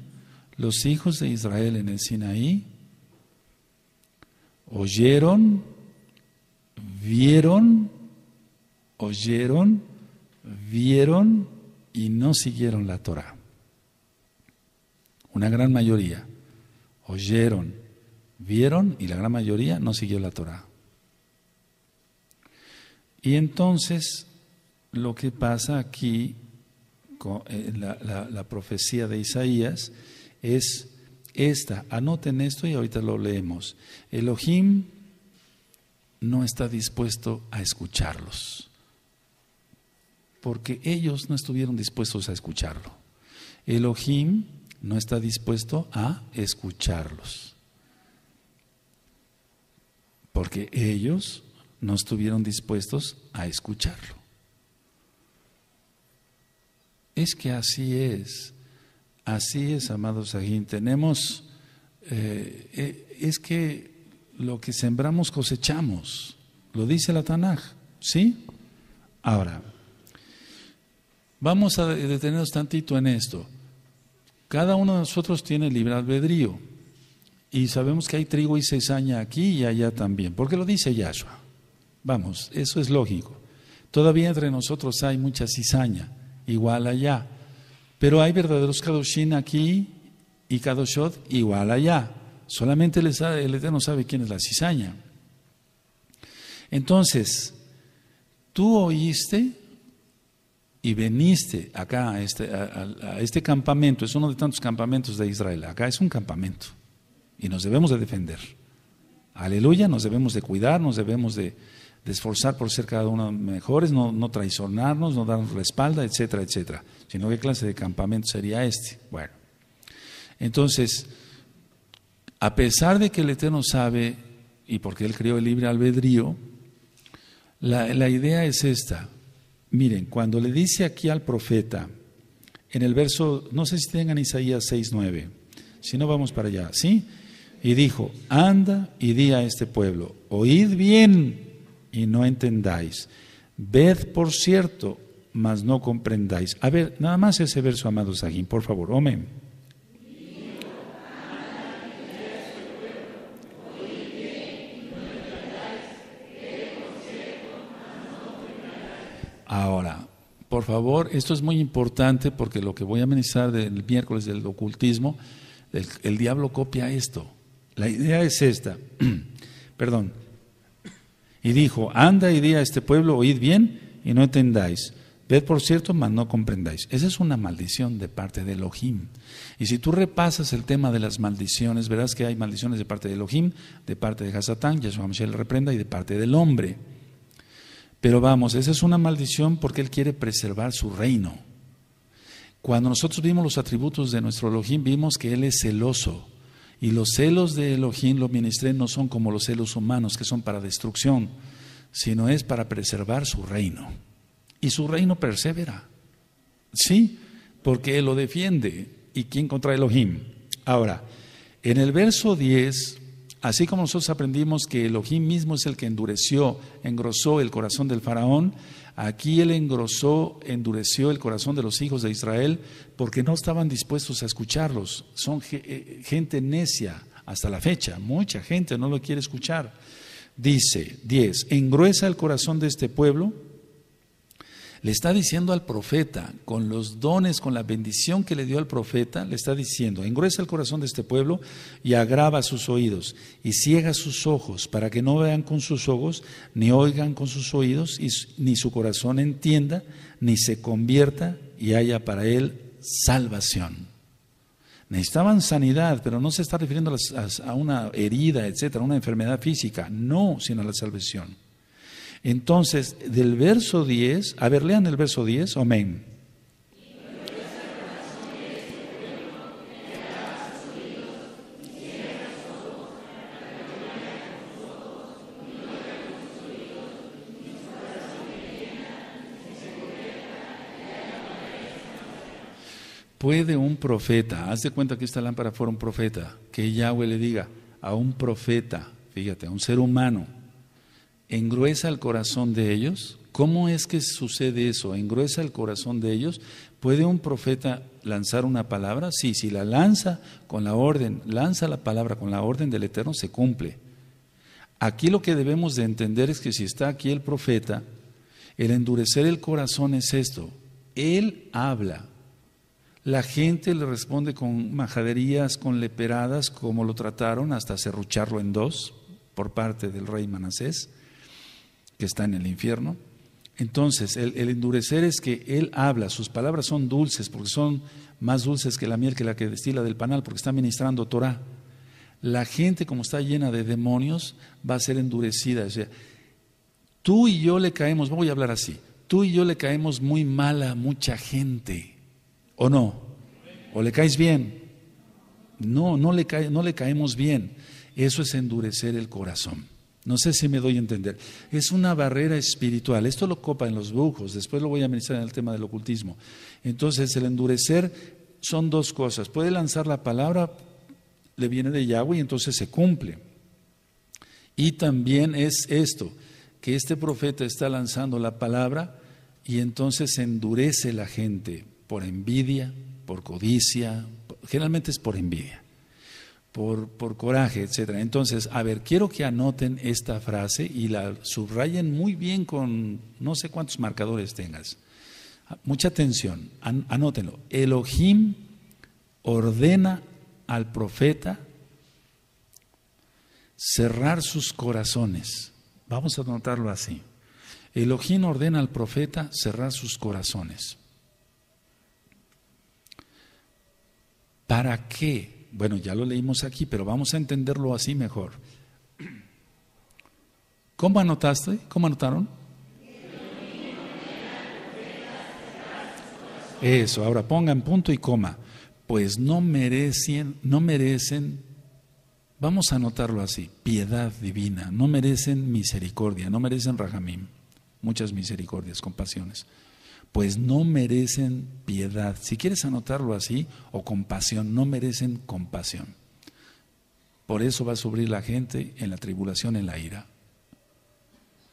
los hijos de Israel en el Sinaí, oyeron, vieron, oyeron, vieron y no siguieron la Torah. Una gran mayoría oyeron, vieron y la gran mayoría no siguió la Torah. Y entonces lo que pasa aquí, con eh, la, la profecía de Isaías, es esta. Anoten esto y ahorita lo leemos. Elohim no está dispuesto a escucharlos, porque ellos no estuvieron dispuestos a escucharlo. Elohim no está dispuesto a escucharlos, porque ellos no estuvieron dispuestos a escucharlo. Es que así es, así es, amados Agín. Tenemos, eh, eh, es que lo que sembramos cosechamos. Lo dice la Tanaj, ¿sí? Ahora, vamos a detenernos tantito en esto. Cada uno de nosotros tiene libre albedrío. Y sabemos que hay trigo y cizaña aquí y allá también, porque lo dice Yahshua. Vamos, eso es lógico. Todavía entre nosotros hay mucha cizaña, igual allá. Pero hay verdaderos Kadoshin aquí y Kadoshot igual allá. Solamente el, Eterno sabe quién es la cizaña. Entonces, tú oíste y veniste acá este, a este, campamento, es uno de tantos campamentos de Israel, acá es un campamento y nos debemos de defender. Aleluya, nos debemos de cuidar, nos debemos de, esforzar por ser cada uno mejores, no, no, traicionarnos, no darnos la espalda, etcétera, etcétera. Sino qué clase de campamento sería este. Bueno, entonces a pesar de que el Eterno sabe, y porque Él creó el libre albedrío, la, idea es esta. Miren, cuando le dice aquí al profeta, en el verso, no sé si tengan Isaías 6, 9, si no vamos para allá, ¿sí? Y dijo, anda y di a este pueblo, oíd bien y no entendáis, ved por cierto, mas no comprendáis. A ver, nada más ese verso, amados aquí, por favor, amén. por favor, esto es muy importante porque lo que voy a amenizar del miércoles del ocultismo, el, diablo copia esto. La idea es esta, perdón, y dijo, anda y di a este pueblo, oíd bien y no entendáis. Ved por cierto, mas no comprendáis. Esa es una maldición de parte de Elohim. Y si tú repasas el tema de las maldiciones, verás que hay maldiciones de parte de Elohim, de parte de Hasatán, Yahshua Mashiach reprenda, y de parte del hombre. Pero vamos, esa es una maldición porque Él quiere preservar su reino. Cuando nosotros vimos los atributos de nuestro Elohim, vimos que Él es celoso. Y los celos de Elohim, los ministré, no son como los celos humanos, que son para destrucción, sino es para preservar su reino. Y su reino persevera. Sí, porque Él lo defiende. ¿Y quién contra Elohim? Ahora, en el verso 10 Así como nosotros aprendimos que Elohim mismo es el que endureció, engrosó el corazón del faraón, aquí él engrosó, endureció el corazón de los hijos de Israel porque no estaban dispuestos a escucharlos. Son eh, gente necia hasta la fecha, mucha gente no lo quiere escuchar. Dice 10, engruesa el corazón de este pueblo le está diciendo al profeta, con los dones, con la bendición que le dio al profeta, le está diciendo, engruesa el corazón de este pueblo y agrava sus oídos y ciega sus ojos para que no vean con sus ojos, ni oigan con sus oídos, ni su corazón entienda, ni se convierta y haya para él salvación. Necesitaban sanidad, pero no se está refiriendo a, a una herida, etcétera, una enfermedad física, no, sino a la salvación. Entonces, del verso 10, a ver, lean el verso 10, amén. ¿Puede un profeta, haz de cuenta que esta lámpara fuera un profeta, que Yahweh le diga a un profeta, fíjate, a un ser humano, engruesa el corazón de ellos. ¿Cómo es que sucede eso? ¿Engruesa el corazón de ellos? ¿Puede un profeta lanzar una palabra? Sí, si la lanza con la orden, lanza la palabra con la orden del Eterno, se cumple. Aquí lo que debemos de entender es que si está aquí el profeta, el endurecer el corazón es esto. Él habla. La gente le responde con majaderías, con leperadas, como lo trataron hasta cerrucharlo en dos por parte del rey Manasés que está en el infierno. Entonces, el, endurecer es que Él habla, sus palabras son dulces, porque son más dulces que la miel que la que destila del panal, porque está ministrando Torah. La gente, como está llena de demonios, va a ser endurecida. O tú y yo le caemos, voy a hablar así, tú y yo le caemos muy mal a mucha gente, ¿o no? ¿O le caes bien? No, no le, cae, no le caemos bien. Eso es endurecer el corazón. No sé si me doy a entender. Es una barrera espiritual. Esto lo copa en los brujos. Después lo voy a mencionar en el tema del ocultismo. Entonces, el endurecer son dos cosas. Puede lanzar la palabra, le viene de Yahweh y entonces se cumple. Y también es esto, que este profeta está lanzando la palabra y entonces endurece la gente por envidia, por codicia. Generalmente es por envidia por, coraje, etc. Entonces, a ver, quiero que anoten esta frase y la subrayen muy bien con no sé cuántos marcadores tengas. Ah, mucha atención, anótenlo. Elohim ordena al profeta cerrar sus corazones. Vamos a anotarlo así. Elohim ordena al profeta cerrar sus corazones. ¿Para qué? Bueno, ya lo leímos aquí, pero vamos a entenderlo así mejor. ¿Cómo anotaste? ¿Cómo anotaron? Eso, ahora pongan punto y coma. Pues no merecen, no merecen, vamos a anotarlo así, piedad divina, no merecen misericordia, no merecen rajamim, muchas misericordias, compasiones pues no merecen piedad. Si quieres anotarlo así, o compasión, no merecen compasión. Por eso va a sufrir la gente en la tribulación, en la ira.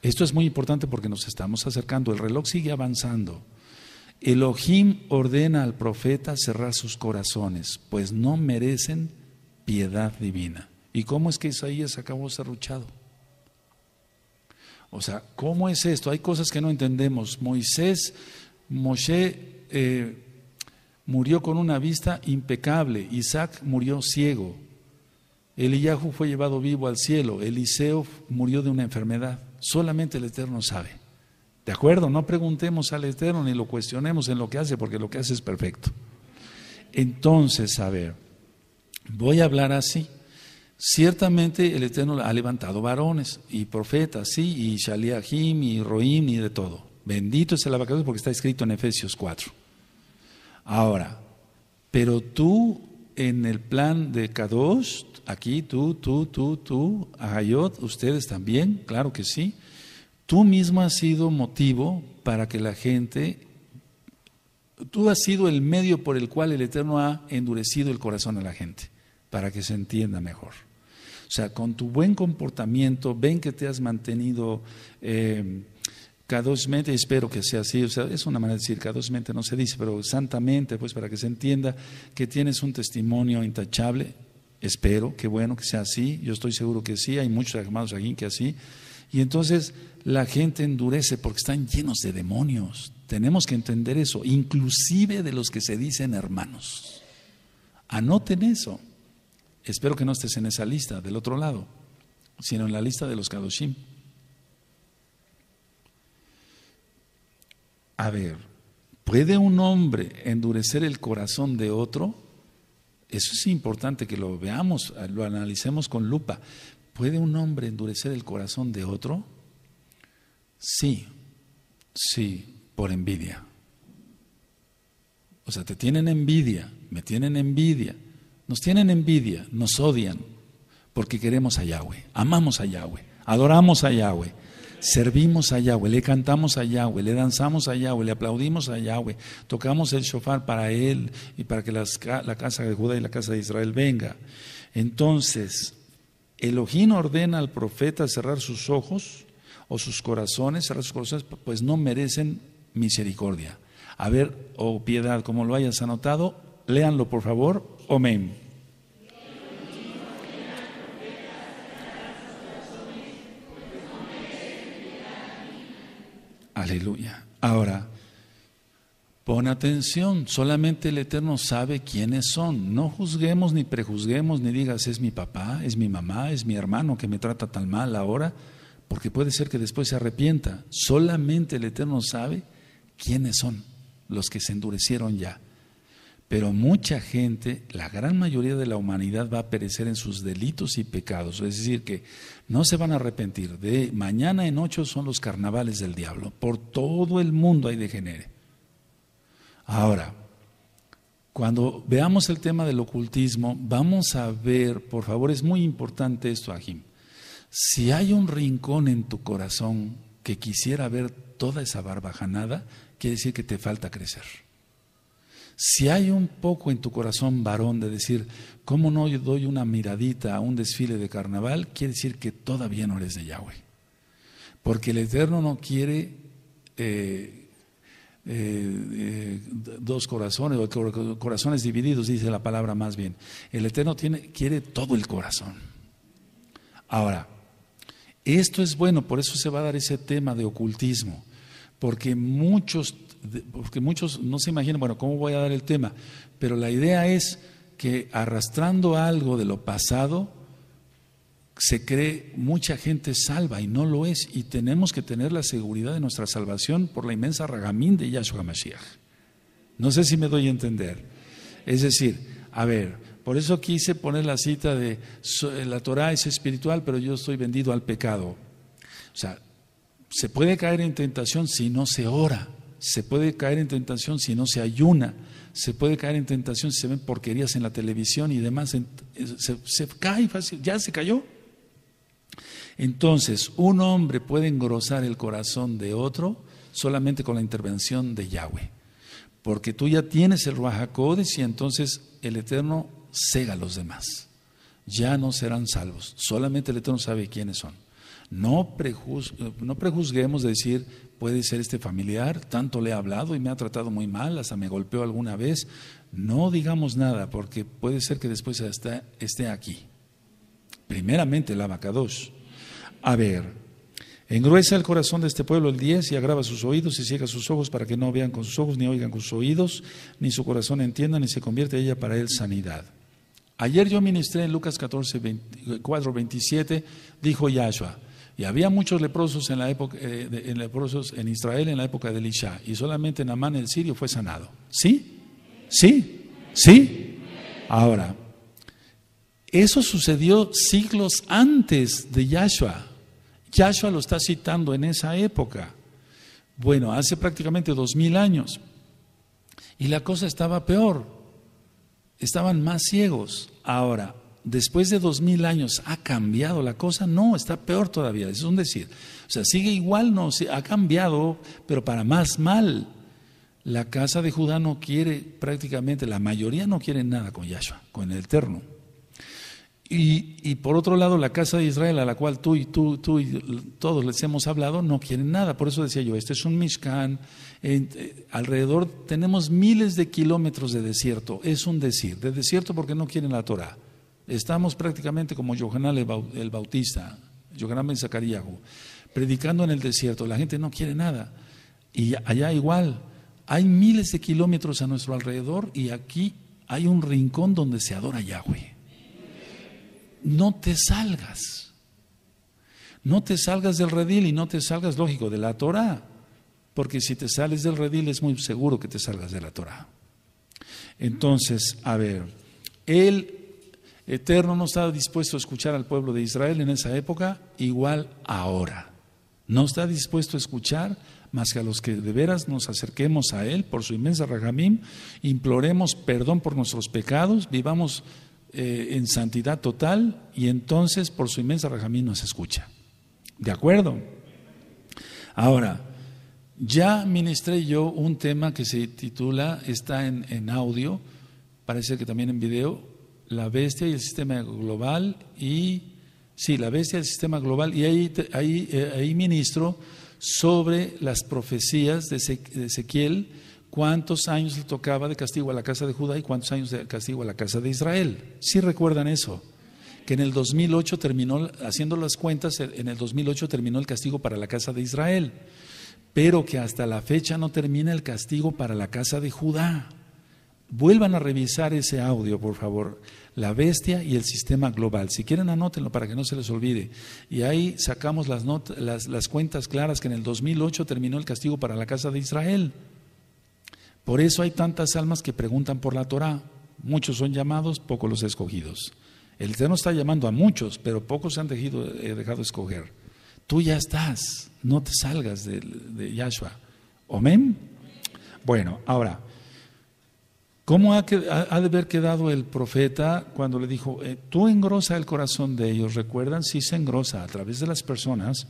Esto es muy importante porque nos estamos acercando, el reloj sigue avanzando. Elohim ordena al profeta cerrar sus corazones, pues no merecen piedad divina. ¿Y cómo es que Isaías acabó serruchado? O sea, ¿cómo es esto? Hay cosas que no entendemos. Moisés Moshe eh, murió con una vista impecable, Isaac murió ciego, Eliyahu fue llevado vivo al cielo, Eliseo murió de una enfermedad, solamente el Eterno sabe. ¿De acuerdo? No preguntemos al Eterno ni lo cuestionemos en lo que hace, porque lo que hace es perfecto. Entonces, a ver, voy a hablar así. Ciertamente el Eterno ha levantado varones y profetas, sí, y Shaliahim y Roim y de todo. Bendito es el abacadocio porque está escrito en Efesios 4. Ahora, pero tú en el plan de Kadosh, aquí tú, tú, tú, tú, Ahayot, ustedes también, claro que sí, tú mismo has sido motivo para que la gente, tú has sido el medio por el cual el Eterno ha endurecido el corazón a la gente, para que se entienda mejor. O sea, con tu buen comportamiento, ven que te has mantenido... Eh, Cadosmente, espero que sea así, o sea, es una manera de decir, cadozmente no se dice, pero santamente, pues para que se entienda que tienes un testimonio intachable, espero, que bueno que sea así, yo estoy seguro que sí, hay muchos hermanos aquí que así, y entonces la gente endurece porque están llenos de demonios, tenemos que entender eso, inclusive de los que se dicen hermanos. Anoten eso. Espero que no estés en esa lista del otro lado, sino en la lista de los Kadoshim. A ver, ¿puede un hombre endurecer el corazón de otro? Eso es importante que lo veamos, lo analicemos con lupa. ¿Puede un hombre endurecer el corazón de otro? Sí, sí, por envidia. O sea, te tienen envidia, me tienen envidia, nos tienen envidia, nos odian, porque queremos a Yahweh, amamos a Yahweh, adoramos a Yahweh servimos a Yahweh, le cantamos a Yahweh, le danzamos a Yahweh, le aplaudimos a Yahweh, tocamos el shofar para Él y para que la casa de Judá y la casa de Israel venga. Entonces, Elohim ordena al profeta cerrar sus ojos o sus corazones, cerrar sus corazones, pues no merecen misericordia. A ver, o oh piedad, como lo hayas anotado, léanlo por favor. Amén. Aleluya. Ahora, pon atención, solamente el Eterno sabe quiénes son. No juzguemos ni prejuzguemos, ni digas, es mi papá, es mi mamá, es mi hermano que me trata tan mal ahora, porque puede ser que después se arrepienta. Solamente el Eterno sabe quiénes son los que se endurecieron ya. Pero mucha gente, la gran mayoría de la humanidad va a perecer en sus delitos y pecados. Es decir, que no se van a arrepentir. De mañana en ocho son los carnavales del diablo. Por todo el mundo hay degenere. Ahora, cuando veamos el tema del ocultismo, vamos a ver, por favor, es muy importante esto, Ajim. Si hay un rincón en tu corazón que quisiera ver toda esa barbajanada, quiere decir que te falta crecer. Si hay un poco en tu corazón varón de decir, ¿cómo no doy una miradita a un desfile de carnaval? Quiere decir que todavía no eres de Yahweh. Porque el Eterno no quiere eh, eh, eh, dos corazones, o corazones divididos, dice la palabra más bien. El Eterno tiene, quiere todo el corazón. Ahora, esto es bueno, por eso se va a dar ese tema de ocultismo, porque muchos porque muchos no se imaginan, bueno, ¿cómo voy a dar el tema? Pero la idea es que arrastrando algo de lo pasado, se cree mucha gente salva y no lo es. Y tenemos que tener la seguridad de nuestra salvación por la inmensa ragamín de Yahshua Mashiach. No sé si me doy a entender. Es decir, a ver, por eso quise poner la cita de la Torah es espiritual, pero yo estoy vendido al pecado. O sea, se puede caer en tentación si no se ora se puede caer en tentación si no se ayuna, se puede caer en tentación si se ven porquerías en la televisión y demás, se, cae fácil, ya se cayó. Entonces, un hombre puede engrosar el corazón de otro solamente con la intervención de Yahweh, porque tú ya tienes el Ruajacodes y entonces el Eterno cega a los demás. Ya no serán salvos, solamente el Eterno sabe quiénes son. No, prejuzguemos de decir, puede ser este familiar, tanto le he hablado y me ha tratado muy mal, hasta me golpeó alguna vez. No digamos nada, porque puede ser que después hasta esté aquí. Primeramente, la vaca 2. A ver, engruesa el corazón de este pueblo el 10 y agrava sus oídos y ciega sus ojos para que no vean con sus ojos, ni oigan con sus oídos, ni su corazón entienda, ni se convierte ella para él sanidad. Ayer yo ministré en Lucas 14, 4 27, dijo Yahshua, y había muchos leprosos en, la época, eh, leprosos en Israel en la época de Elisha, y solamente Namán el sirio fue sanado. ¿Sí? ¿Sí? ¿Sí? Ahora, eso sucedió siglos antes de Yahshua. Yahshua lo está citando en esa época. Bueno, hace prácticamente dos mil años. Y la cosa estaba peor. Estaban más ciegos. Ahora, después de dos mil años ha cambiado la cosa, no, está peor todavía, es un decir. O sea, sigue igual, no, ha cambiado, pero para más mal. La casa de Judá no quiere prácticamente, la mayoría no quiere nada con Yahshua, con el Eterno. Y, por otro lado, la casa de Israel, a la cual tú y tú, tú y todos les hemos hablado, no quieren nada. Por eso decía yo, este es un Mishkan. Eh, alrededor tenemos miles de kilómetros de desierto. Es un decir, de desierto porque no quieren la Torah. Estamos prácticamente como Yohanan el Bautista, Yohanan Ben predicando en el desierto. La gente no quiere nada. Y allá igual, hay miles de kilómetros a nuestro alrededor y aquí hay un rincón donde se adora Yahweh. No te salgas. No te salgas del redil y no te salgas, lógico, de la Torah. Porque si te sales del redil es muy seguro que te salgas de la Torah. Entonces, a ver, él Eterno no está dispuesto a escuchar al pueblo de Israel en esa época, igual ahora. No está dispuesto a escuchar más que a los que de veras nos acerquemos a Él por su inmensa Rajamín, imploremos perdón por nuestros pecados, vivamos eh, en santidad total y entonces por su inmensa Rajamín nos escucha. ¿De acuerdo? Ahora, ya ministré yo un tema que se titula, está en, en audio, parece que también en video, la bestia y el sistema global y sí, la bestia y el sistema global y ahí, ahí, eh, ahí ministro sobre las profecías de Ezequiel, cuántos años le tocaba de castigo a la casa de Judá y cuántos años de castigo a la casa de Israel. ¿Sí recuerdan eso? Que en el 2008 terminó, haciendo las cuentas, en el 2008 terminó el castigo para la casa de Israel, pero que hasta la fecha no termina el castigo para la casa de Judá. Vuelvan a revisar ese audio, por favor. La bestia y el sistema global. Si quieren, anótenlo para que no se les olvide. Y ahí sacamos las, las cuentas claras que en el 2008 terminó el castigo para la casa de Israel. Por eso hay tantas almas que preguntan por la Torah. Muchos son llamados, pocos los escogidos. El Eterno está llamando a muchos, pero pocos se han dejado, eh, dejado escoger. Tú ya estás, no te salgas de, de Yahshua. ¿Amén? Bueno, ahora, ¿Cómo ha, de haber quedado el profeta cuando le dijo, eh, tú engrosa el corazón de ellos? Recuerdan, si sí, se engrosa a través de las personas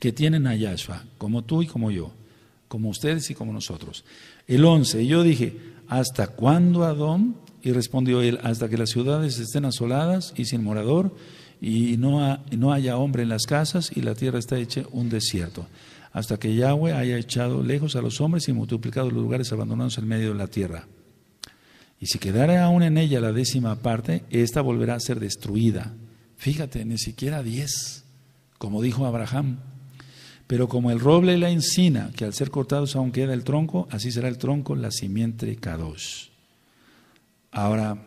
que tienen a Yahshua, como tú y como yo, como ustedes y como nosotros. El 11, yo dije, ¿hasta cuándo Adón? Y respondió él, hasta que las ciudades estén asoladas y sin morador, y no, no haya hombre en las casas, y la tierra está hecha un desierto hasta que Yahweh haya echado lejos a los hombres y multiplicado los lugares abandonados en medio de la tierra. Y si quedare aún en ella la décima parte, ésta volverá a ser destruida. Fíjate, ni siquiera diez, como dijo Abraham. Pero como el roble y la encina, que al ser cortados aún queda el tronco, así será el tronco, la simiente Kadosh. Ahora,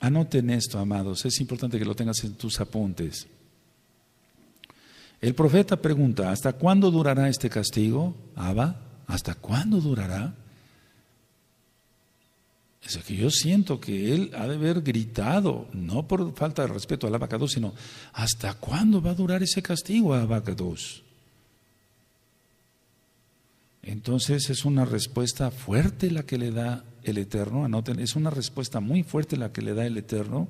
anoten esto, amados, es importante que lo tengas en tus apuntes. El profeta pregunta, ¿hasta cuándo durará este castigo? Abba, ¿hasta cuándo durará? Es que yo siento que él ha de haber gritado, no por falta de respeto al 2, sino ¿hasta cuándo va a durar ese castigo a abacados? Entonces es una respuesta fuerte la que le da el Eterno, anoten, es una respuesta muy fuerte la que le da el Eterno.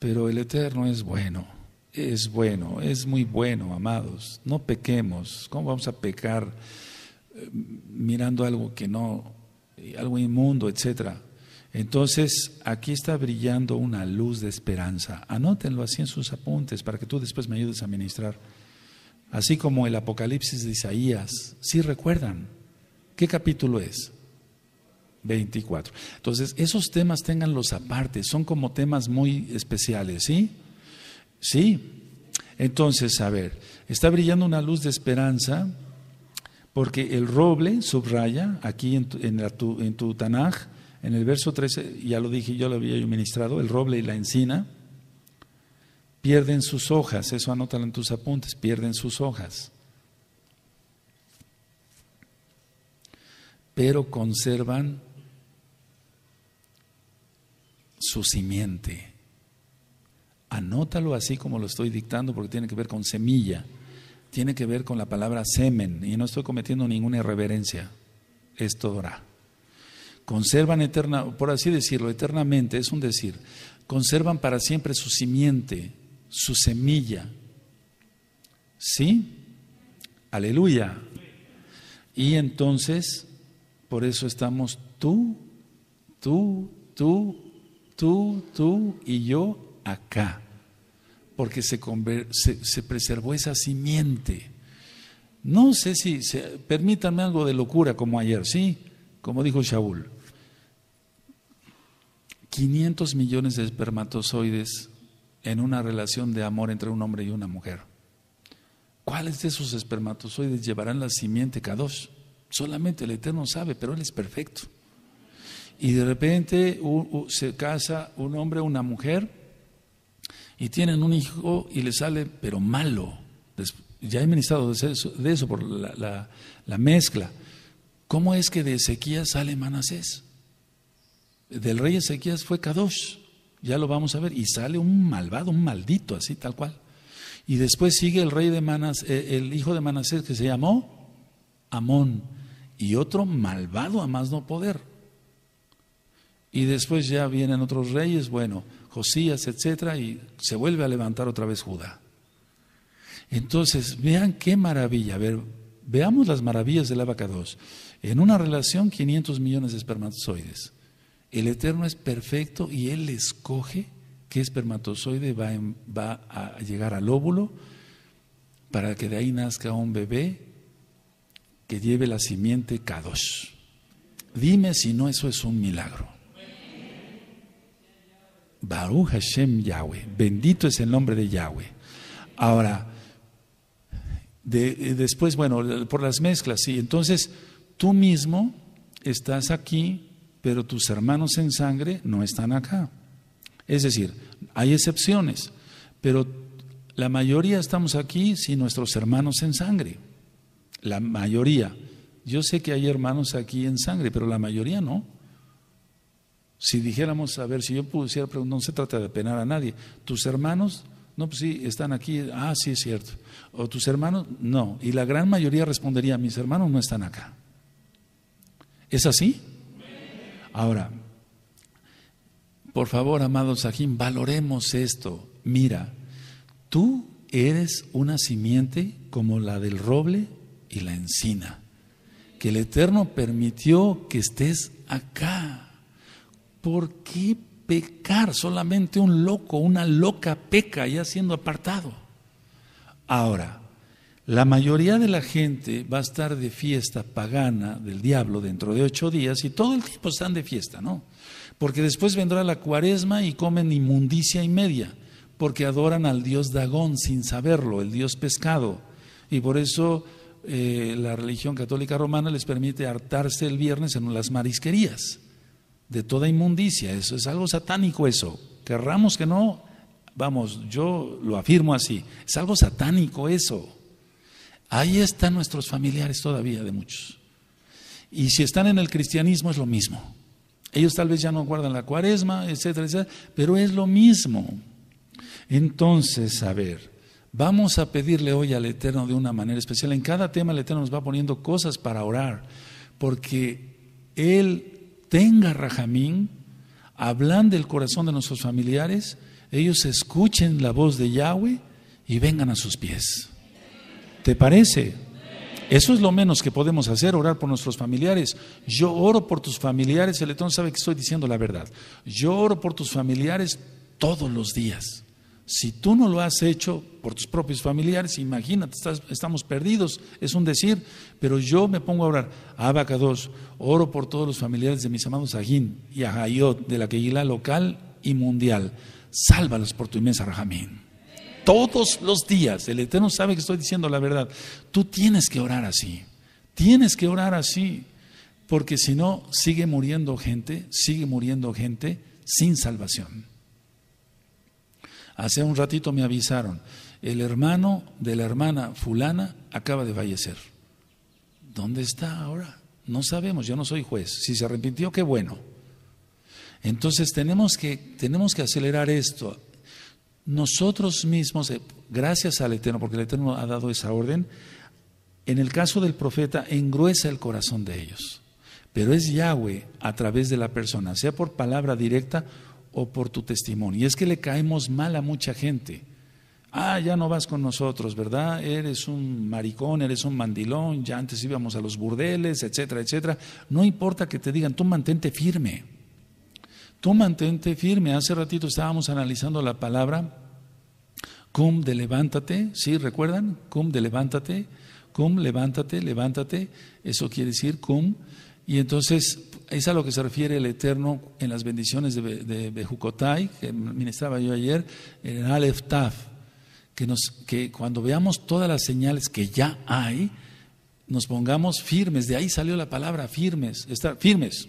Pero el Eterno es bueno, es bueno, es muy bueno, amados. No pequemos, ¿cómo vamos a pecar? mirando algo que no, algo inmundo, etcétera. Entonces, aquí está brillando una luz de esperanza. Anótenlo así en sus apuntes para que tú después me ayudes a ministrar. Así como el Apocalipsis de Isaías. ¿Sí recuerdan? ¿Qué capítulo es? 24. Entonces, esos temas tenganlos aparte, son como temas muy especiales, ¿sí? Sí. Entonces, a ver, está brillando una luz de esperanza porque el roble subraya aquí en tu, en, en Tanaj, en el verso 13, ya lo dije, yo lo había ministrado, el roble y la encina pierden sus hojas, eso anótalo en tus apuntes, pierden sus hojas. Pero conservan su simiente. Anótalo así como lo estoy dictando porque tiene que ver con semilla tiene que ver con la palabra semen, y no estoy cometiendo ninguna irreverencia, esto Torah. Conservan eterna, por así decirlo, eternamente, es un decir, conservan para siempre su simiente, su semilla. ¿Sí? Aleluya. Y entonces, por eso estamos tú, tú, tú, tú, tú y yo acá porque se, preservó esa simiente. No sé si, permítanme algo de locura como ayer, ¿sí? Como dijo Shaul. 500 millones de espermatozoides en una relación de amor entre un hombre y una mujer. ¿Cuáles de esos espermatozoides llevarán la simiente cada dos? Solamente el Eterno sabe, pero Él es perfecto. Y de repente se casa un hombre, una mujer, y tienen un hijo y le sale, pero malo. Ya he ministrado de eso, por la, mezcla. ¿Cómo es que de Ezequías sale Manasés? Del rey Ezequías fue Kadosh, ya lo vamos a ver, y sale un malvado, un maldito, así tal cual. Y después sigue el rey de Manas, eh, el hijo de Manasés que se llamó Amón, y otro malvado a más no poder. Y después ya vienen otros reyes, bueno, Josías, etcétera, y se vuelve a levantar otra vez Judá. Entonces, vean qué maravilla. A ver, veamos las maravillas del 2. En una relación, 500 millones de espermatozoides. El Eterno es perfecto y Él escoge qué espermatozoide va, va a llegar al óvulo para que de ahí nazca un bebé que lleve la simiente k Dime si no eso es un milagro. Baruch Hashem Yahweh, bendito es el nombre de Yahweh. Ahora, eh, después, bueno, por las mezclas, sí, entonces tú mismo estás aquí, pero tus hermanos en sangre no están acá. Es decir, hay excepciones, pero la mayoría estamos aquí sin nuestros hermanos en sangre. La mayoría. Yo sé que hay hermanos aquí en sangre, pero la mayoría no. Si dijéramos, a ver, si yo pudiera preguntar, no se trata de penar a nadie, tus hermanos, no, pues sí, están aquí, ah, sí, es cierto. O tus hermanos, no. Y la gran mayoría respondería, mis hermanos no están acá. ¿Es así? Ahora, por favor, amado Sajín, valoremos esto. Mira, tú eres una simiente como la del roble y la encina, que el Eterno permitió que estés acá. ¿por qué pecar? Solamente un loco, una loca peca ya siendo apartado. Ahora, la mayoría de la gente va a estar de fiesta pagana del diablo dentro de ocho días y todo el tiempo están de fiesta, ¿no? Porque después vendrá la cuaresma y comen inmundicia y media, porque adoran al dios Dagón sin saberlo, el dios pescado. Y por eso eh, la religión católica romana les permite hartarse el viernes en las marisquerías de toda inmundicia. Eso es algo satánico eso. Querramos que no, vamos, yo lo afirmo así. Es algo satánico eso. Ahí están nuestros familiares todavía de muchos. Y si están en el cristianismo es lo mismo. Ellos tal vez ya no guardan la cuaresma, etcétera, etcétera, pero es lo mismo. Entonces, a ver, vamos a pedirle hoy al Eterno de una manera especial. En cada tema el Eterno nos va poniendo cosas para orar, porque Él tenga Rajamín, hablando del corazón de nuestros familiares, ellos escuchen la voz de Yahweh y vengan a sus pies. ¿Te parece? Eso es lo menos que podemos hacer, orar por nuestros familiares. Yo oro por tus familiares, el letón sabe que estoy diciendo la verdad. Yo oro por tus familiares todos los días. Si tú no lo has hecho por tus propios familiares, imagínate, estamos perdidos, es un decir, pero yo me pongo a orar, 2 oro por todos los familiares de mis amados Ajín y Ajayot, de la Keilah local y mundial, sálvalos por tu inmensa rajamín. Todos los días, el Eterno sabe que estoy diciendo la verdad, tú tienes que orar así, tienes que orar así, porque si no, sigue muriendo gente, sigue muriendo gente sin salvación. Hace un ratito me avisaron, el hermano de la hermana fulana acaba de fallecer. ¿Dónde está ahora? No sabemos, yo no soy juez. Si se arrepintió, qué bueno. Entonces tenemos que, tenemos que acelerar esto. Nosotros mismos, eh, gracias al Eterno, porque el Eterno ha dado esa orden, en el caso del profeta engruesa el corazón de ellos. Pero es Yahweh a través de la persona, sea por palabra directa o por tu testimonio. Y es que le caemos mal a mucha gente. Ah, ya no vas con nosotros, ¿verdad? Eres un maricón, eres un mandilón, ya antes íbamos a los burdeles, etcétera, etcétera. No importa que te digan, tú mantente firme. Tú mantente firme. Hace ratito estábamos analizando la palabra cum de levántate, ¿sí recuerdan? Cum de levántate, cum levántate, levántate. Eso quiere decir cum. Y entonces es a lo que se refiere el Eterno en las bendiciones de, de que ministraba yo ayer, en Aleph Taf, que, nos, que cuando veamos todas las señales que ya hay, nos pongamos firmes. De ahí salió la palabra firmes, estar firmes.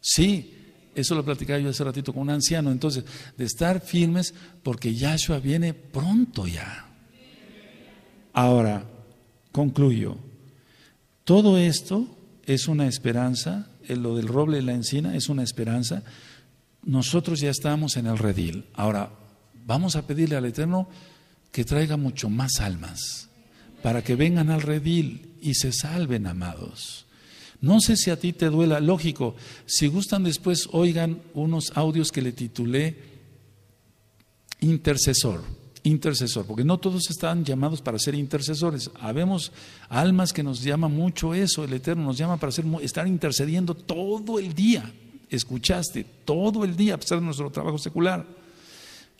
Sí, eso lo platicaba yo hace ratito con un anciano. Entonces, de estar firmes porque Yahshua viene pronto ya. Ahora, concluyo. Todo esto es una esperanza, eh, lo del roble y la encina es una esperanza. Nosotros ya estamos en el redil. Ahora, vamos a pedirle al Eterno que traiga mucho más almas para que vengan al redil y se salven, amados. No sé si a ti te duela, lógico, si gustan después oigan unos audios que le titulé Intercesor intercesor, porque no todos están llamados para ser intercesores. Habemos almas que nos llama mucho eso, el Eterno nos llama para ser, estar intercediendo todo el día. Escuchaste, todo el día, a pesar de nuestro trabajo secular.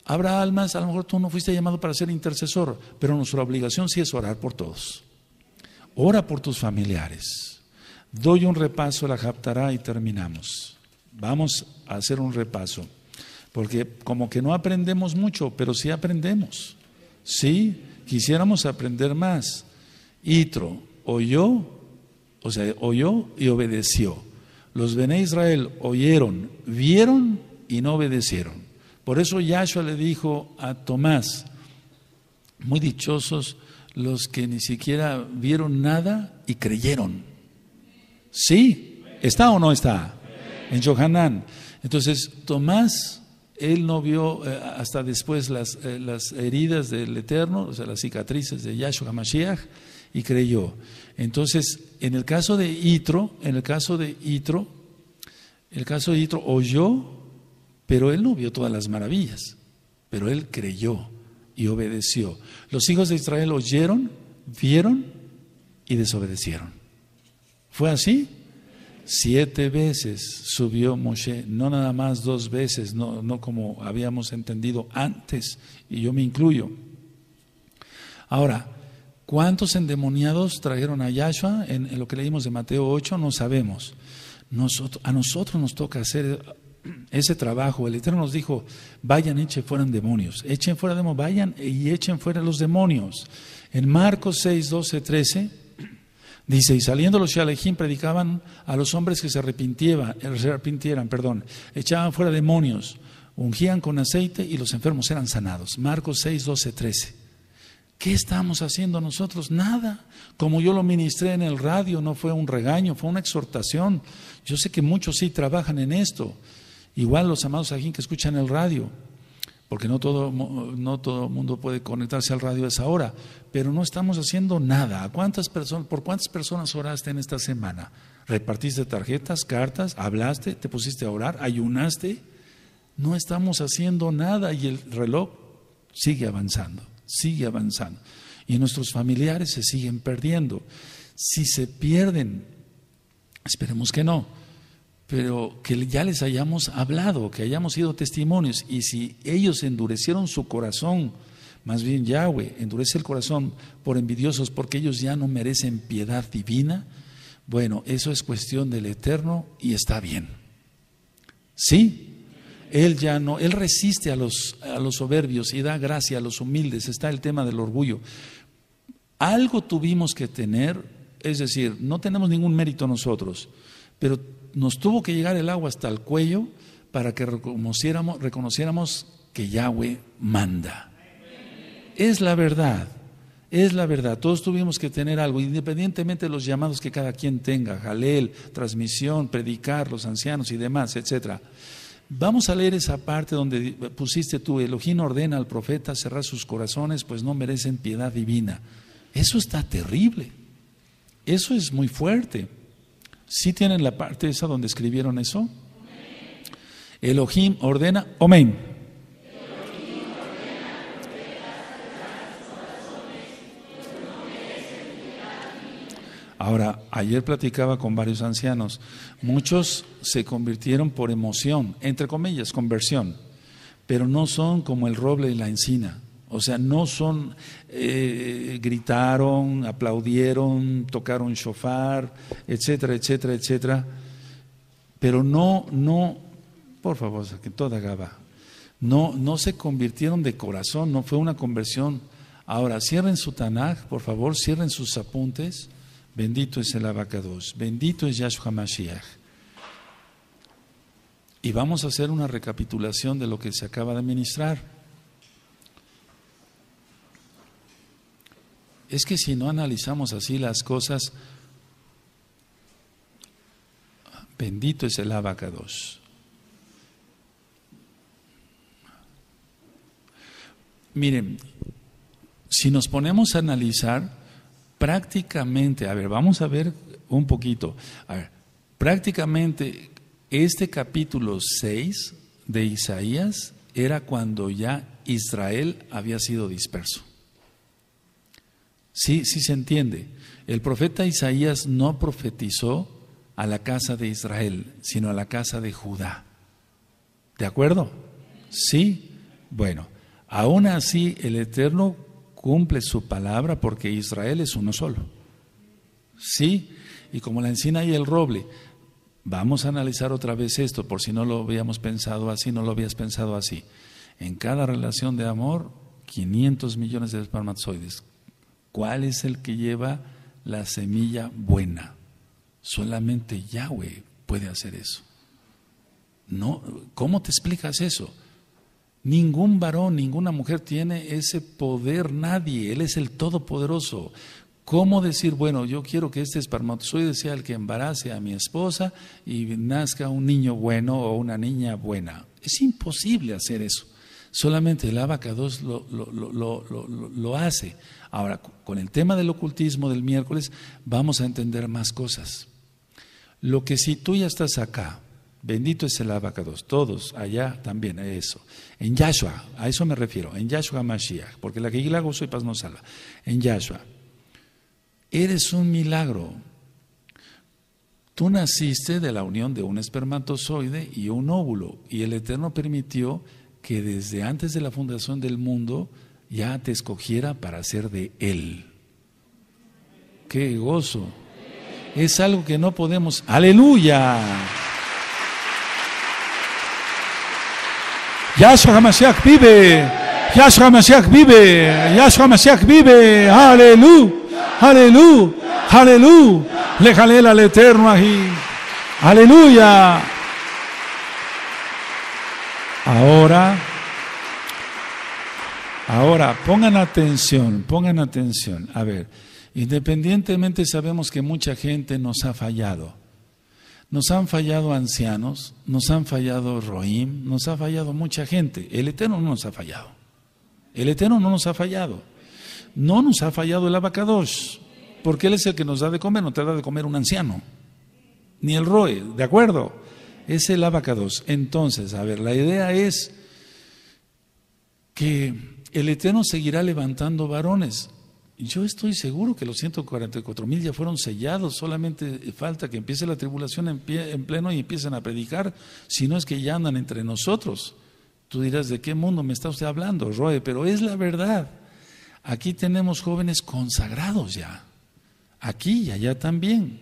Habrá almas, a lo mejor tú no fuiste llamado para ser intercesor, pero nuestra obligación sí es orar por todos. Ora por tus familiares. Doy un repaso a la Japtará y terminamos. Vamos a hacer un repaso porque como que no aprendemos mucho, pero sí aprendemos. Sí, quisiéramos aprender más. Itro oyó, o sea, oyó y obedeció. Los de Israel oyeron, vieron y no obedecieron. Por eso Yahshua le dijo a Tomás, muy dichosos los que ni siquiera vieron nada y creyeron. ¿Sí? ¿Está o no está? En Johanán. Entonces, Tomás él no vio eh, hasta después eh, las, heridas del Eterno, o sea, las cicatrices de Yahshua Mashiach, y creyó. Entonces, en el caso de Itro, en el caso de Itro, el caso de Itro oyó, pero él no vio todas las maravillas, pero él creyó y obedeció. Los hijos de Israel oyeron, vieron y desobedecieron. ¿Fue así? Siete veces subió Moshe, no nada más dos veces, no, como habíamos entendido antes, y yo me incluyo. Ahora, ¿cuántos endemoniados trajeron a Yahshua en, lo que leímos de Mateo 8? No sabemos. a nosotros nos toca hacer ese trabajo. El Eterno nos dijo, vayan, echen fuera demonios, echen fuera demonios, vayan y echen fuera los demonios. En Marcos 6, 12, 13. Dice, y saliendo los Shalejim predicaban a los hombres que se arrepintieran, eh, se arrepintieran perdón, echaban fuera demonios, ungían con aceite y los enfermos eran sanados. Marcos 6, 12, 13. ¿Qué estamos haciendo nosotros? Nada. Como yo lo ministré en el radio, no fue un regaño, fue una exhortación. Yo sé que muchos sí trabajan en esto. Igual los amados aquí que escuchan el radio porque no todo, no todo mundo puede conectarse al radio a esa hora, pero no estamos haciendo nada. cuántas personas, ¿Por cuántas personas oraste en esta semana? ¿Repartiste tarjetas, cartas, hablaste, te pusiste a orar, ayunaste? No estamos haciendo nada y el reloj sigue avanzando, sigue avanzando. Y nuestros familiares se siguen perdiendo. Si se pierden, esperemos que no pero que ya les hayamos hablado, que hayamos sido testimonios. Y si ellos endurecieron su corazón, más bien Yahweh endurece el corazón por envidiosos porque ellos ya no merecen piedad divina, bueno, eso es cuestión del Eterno y está bien. ¿Sí? Él ya no, él resiste a los, a los soberbios y da gracia a los humildes. Está el tema del orgullo. Algo tuvimos que tener, es decir, no tenemos ningún mérito nosotros, pero nos tuvo que llegar el agua hasta el cuello para que reconociéramos, que Yahweh manda. Es la verdad, es la verdad. Todos tuvimos que tener algo, independientemente de los llamados que cada quien tenga, jalel, transmisión, predicar, los ancianos y demás, etcétera. Vamos a leer esa parte donde pusiste tú, Elohim ordena al profeta cerrar sus corazones, pues no merecen piedad divina. Eso está terrible. Eso es muy fuerte. ¿Sí tienen la parte esa donde escribieron eso? Elohim ordena, amén. Ahora, ayer platicaba con varios ancianos. Muchos se convirtieron por emoción, entre comillas, conversión, pero no son como el roble y la encina. O sea, no son, eh, gritaron, aplaudieron, tocaron shofar, etcétera, etcétera, etcétera. Pero no, no, por favor, que toda Gaba, no, no se convirtieron de corazón, no fue una conversión. Ahora, cierren su Tanaj, por favor, cierren sus apuntes. Bendito es el abacados, bendito es Yahshua Mashiach. Y vamos a hacer una recapitulación de lo que se acaba de ministrar. Es que si no analizamos así las cosas, bendito es el abacados. Miren, si nos ponemos a analizar prácticamente, a ver, vamos a ver un poquito, a ver, prácticamente este capítulo 6 de Isaías era cuando ya Israel había sido disperso. Sí, sí se entiende. El profeta Isaías no profetizó a la casa de Israel, sino a la casa de Judá. ¿De acuerdo? Sí. Bueno, aún así el Eterno cumple su palabra porque Israel es uno solo. Sí. Y como la encina y el roble, vamos a analizar otra vez esto por si no lo habíamos pensado así, no lo habías pensado así. En cada relación de amor, 500 millones de espermatozoides. ¿Cuál es el que lleva la semilla buena? Solamente Yahweh puede hacer eso. No, ¿Cómo te explicas eso? Ningún varón, ninguna mujer tiene ese poder, nadie. Él es el Todopoderoso. ¿Cómo decir, bueno, yo quiero que este espermatozoide sea el que embarace a mi esposa y nazca un niño bueno o una niña buena? Es imposible hacer eso. Solamente el abacados lo, lo hace. Ahora, con el tema del ocultismo del miércoles, vamos a entender más cosas. Lo que si tú ya estás acá, bendito es el abacados, todos allá también, eso. En Yahshua, a eso me refiero, en Yahshua Mashiach, porque la que yo paz no salva. En Yahshua, eres un milagro. Tú naciste de la unión de un espermatozoide y un óvulo, y el Eterno permitió que desde antes de la fundación del mundo, ya te escogiera para ser de Él. ¡Qué gozo! Es algo que no podemos... ¡Aleluya! Yahshua HaMashiach vive, Yahshua HaMashiach vive, Yahshua HaMashiach vive, aleluya, aleluya, aleluya, le al eterno aquí. aleluya. Ahora Ahora, pongan atención, pongan atención. A ver, independientemente sabemos que mucha gente nos ha fallado. Nos han fallado ancianos, nos han fallado Roim, nos ha fallado mucha gente. El Eterno no nos ha fallado. El Eterno no nos ha fallado. No nos ha fallado el abacadosh, porque Él es el que nos da de comer, no te da de comer un anciano, ni el Roe, ¿de acuerdo? Es el abacadosh. Entonces, a ver, la idea es que el Eterno seguirá levantando varones. Yo estoy seguro que los 144 mil ya fueron sellados, solamente falta que empiece la tribulación en, pleno y empiecen a predicar, si no es que ya andan entre nosotros. Tú dirás, ¿de qué mundo me está usted hablando, Roe? Pero es la verdad. Aquí tenemos jóvenes consagrados ya, aquí y allá también.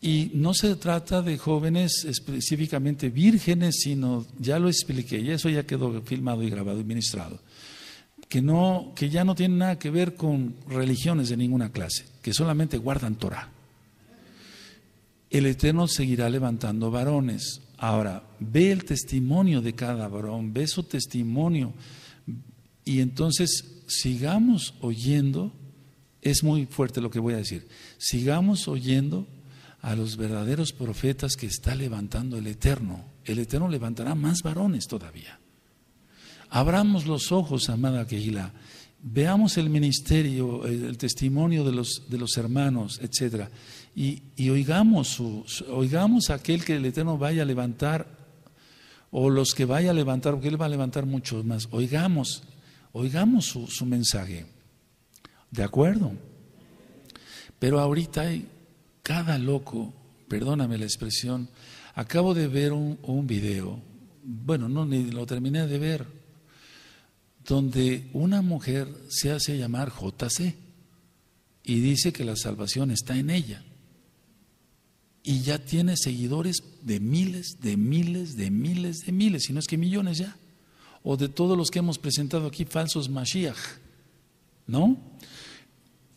Y no se trata de jóvenes específicamente vírgenes, sino, ya lo expliqué, y eso ya quedó filmado y grabado y ministrado que, no, que ya no tienen nada que ver con religiones de ninguna clase, que solamente guardan Torah. El Eterno seguirá levantando varones. Ahora, ve el testimonio de cada varón, ve su testimonio. Y entonces sigamos oyendo, es muy fuerte lo que voy a decir, sigamos oyendo a los verdaderos profetas que está levantando el Eterno. El Eterno levantará más varones todavía. Abramos los ojos, amada Keila Veamos el ministerio, el testimonio de los, de los hermanos, etc. Y, oigamos, su, oigamos aquel que el Eterno vaya a levantar, o los que vaya a levantar, porque Él va a levantar muchos más. Oigamos, oigamos su, mensaje. ¿De acuerdo? Pero ahorita hay cada loco, perdóname la expresión, acabo de ver un, un video, bueno, no, ni lo terminé de ver, donde una mujer se hace llamar JC y dice que la salvación está en ella. Y ya tiene seguidores de miles, de miles, de miles, de miles, si no es que millones ya. O de todos los que hemos presentado aquí, falsos Mashiach. ¿No?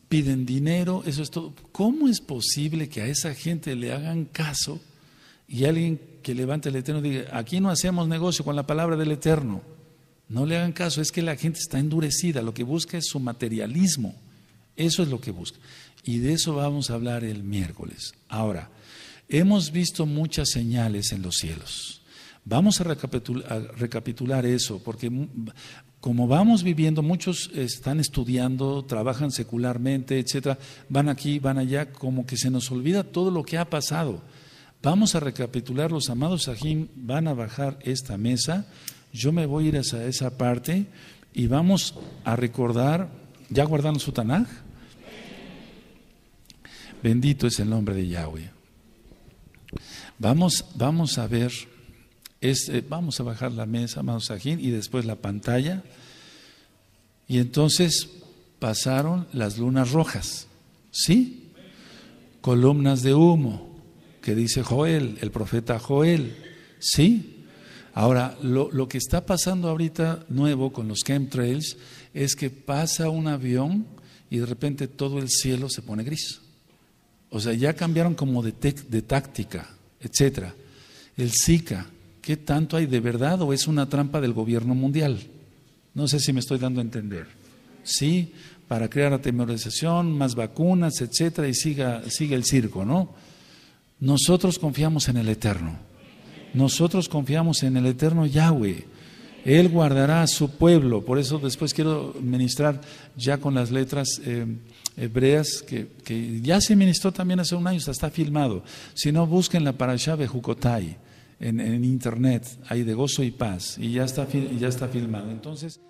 Piden dinero, eso es todo. ¿Cómo es posible que a esa gente le hagan caso y alguien que levante el Eterno diga, aquí no hacemos negocio con la palabra del Eterno? No le hagan caso, es que la gente está endurecida, lo que busca es su materialismo, eso es lo que busca. Y de eso vamos a hablar el miércoles. Ahora, hemos visto muchas señales en los cielos. Vamos a, recapitular eso, porque como vamos viviendo, muchos están estudiando, trabajan secularmente, etcétera, van aquí, van allá, como que se nos olvida todo lo que ha pasado. Vamos a recapitular, los amados Sajim van a bajar esta mesa yo me voy a ir a esa parte y vamos a recordar, ¿ya guardaron su Tanaj? Bendito es el nombre de Yahweh. Vamos, vamos a ver, este, vamos a bajar la mesa, amados y después la pantalla. Y entonces pasaron las lunas rojas, ¿sí? Columnas de humo, que dice Joel, el profeta Joel, ¿sí? Ahora, lo, que está pasando ahorita nuevo con los chemtrails es que pasa un avión y de repente todo el cielo se pone gris. O sea, ya cambiaron como de, táctica, etcétera. El Zika, ¿qué tanto hay de verdad o es una trampa del gobierno mundial? No sé si me estoy dando a entender. Sí, para crear atemorización, más vacunas, etcétera, y siga, sigue el circo, ¿no? Nosotros confiamos en el Eterno. Nosotros confiamos en el eterno Yahweh. Él guardará a su pueblo. Por eso después quiero ministrar ya con las letras eh, hebreas, que, ya se ministró también hace un año, está filmado. Si no, busquen la parasha de en, internet, hay de gozo y paz, y ya está, ya está filmado. Entonces.